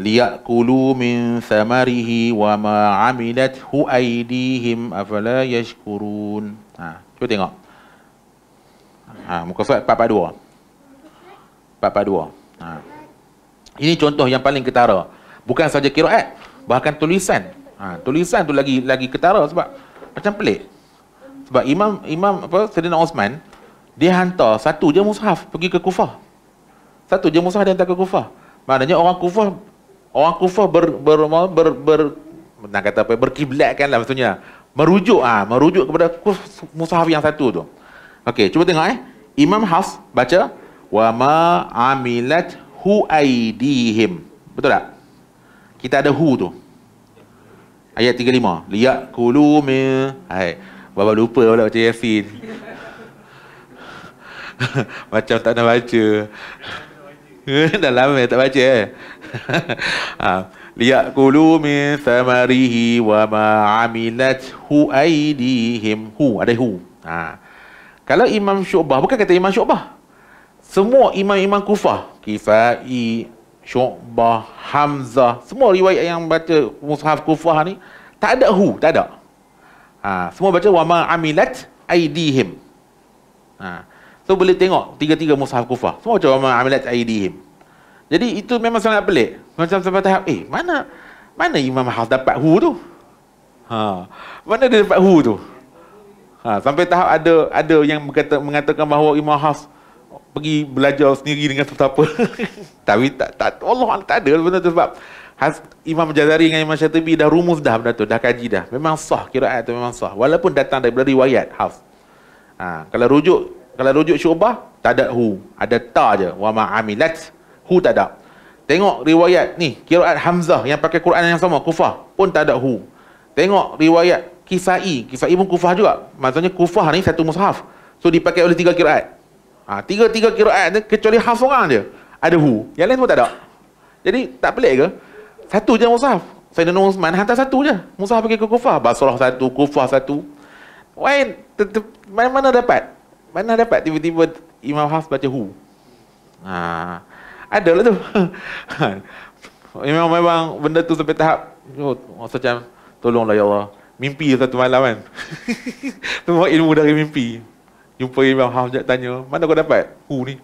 liyakulu min samarihi wa ma amilat hu aidihim afala yashkurun ha, cuba tengok ha, muka surat 442 442 ha. Ini contoh yang paling ketara. Bukan saja kiraat, eh, bahkan tulisan. Ha, tulisan tu lagi lagi ketara sebab macam pelik. Sebab Imam Imam apa Saidina Osman dia hantar satu je mushaf pergi ke Kufah. Satu je mushaf dia hantar ke Kufah. Maknanya orang Kufah orang Kufah ber ber ber, ber, ber nak kata apa berkiblatkanlah maksudnya. Merujuk ah ha, merujuk kepada mushaf yang satu tu. Okey, cuba tengok eh. Imam Hafs baca wa ma amilat hu aidihim. Betul tak? Kita ada hu tu. Ayat 35. Liya kulu mi. Hai. Baba lupa pula baca Yasin. Macam tak nak baca. Dah lama tak baca eh. ha. Ah. Liyakulu min samarihi wa ma'amilat hu'aidihim. Hu, ada hu. Ha. Ah. Kalau Imam Syubah, bukan kata Imam Syubah semua imam-imam kufah Kifai, Syu'bah, Hamzah Semua riwayat yang baca Mushaf kufah ni Tak ada hu, tak ada ha, Semua baca Wama amilat aidihim ha, So boleh tengok Tiga-tiga mushaf kufah Semua baca Wama amilat aidihim Jadi itu memang sangat pelik Macam sampai tahap Eh mana Mana Imam Hafs dapat hu tu ha, Mana dia dapat hu tu ha, Sampai tahap ada Ada yang berkata, mengatakan bahawa Imam Hafs pergi belajar sendiri dengan tetapa. Tapi tak, tak, Allah tak ada benda tu sebab Has, Imam Jazari dengan Imam Syatibi dah rumus dah benda tu, dah kaji dah. Memang sah kiraat tu memang sah. Walaupun datang daripada riwayat, haf. Ha, kalau rujuk kalau rujuk syubah, tak ada hu. Ada ta je. Wa amilat, hu tak ada. Tengok riwayat ni, kiraat Hamzah yang pakai Quran yang sama, kufah, pun tak ada hu. Tengok riwayat kisai, kisai pun kufah juga. Maksudnya kufah ni satu mushaf. So dipakai oleh tiga kiraat. Ha, tiga-tiga kiraat tu kecuali half orang dia Ada hu. Yang lain semua tak ada. Jadi tak pelik ke? Satu je musaf. Sayyidina Uthman hantar satu je. Musaf pergi ke Kufah. Basrah satu, Kufah satu. Wain, mana, mana dapat? Mana dapat tiba-tiba Imam Hafs baca hu? Ha, ada lah tu. Imam memang benda tu sampai tahap oh, macam tolonglah ya Allah. Mimpi satu malam kan. Semua ilmu dari mimpi. Jumpa Imam Hafiz tanya, mana kau dapat? Hu ni.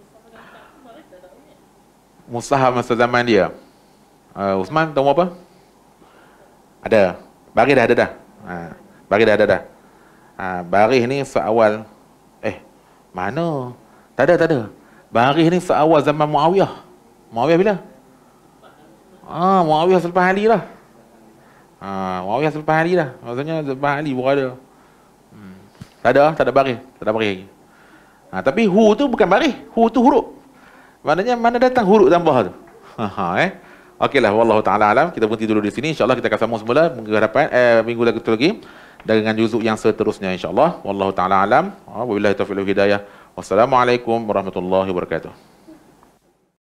Musahab masa zaman dia. Uh, Usman, tahu apa? Ada. Bagi dah ada dah. Ha. Baris dah ada dah. Ha. Baris ni seawal. Eh, mana? Tak ada, tak ada. Baris ni seawal zaman Muawiyah. Muawiyah bila? Ah, Muawiyah selepas Ali lah. Ha, Muawiyah selepas Ali lah. Maksudnya selepas Ali berada. Tak ada, tak ada baris. Tak ada baris lagi. Ha, tapi hu tu bukan baris. Hu tu huruf. Maknanya mana datang huruf tambah tu? Ha, ha, eh? Okeylah, Wallahu ta'ala alam. Kita berhenti dulu di sini. InsyaAllah kita akan sambung semula minggu hadapan. Eh, minggu lagi lagi. Dengan juzuk yang seterusnya insyaAllah. Wallahu ta'ala alam. Wa billahi taufiq hidayah. Wassalamualaikum warahmatullahi wabarakatuh.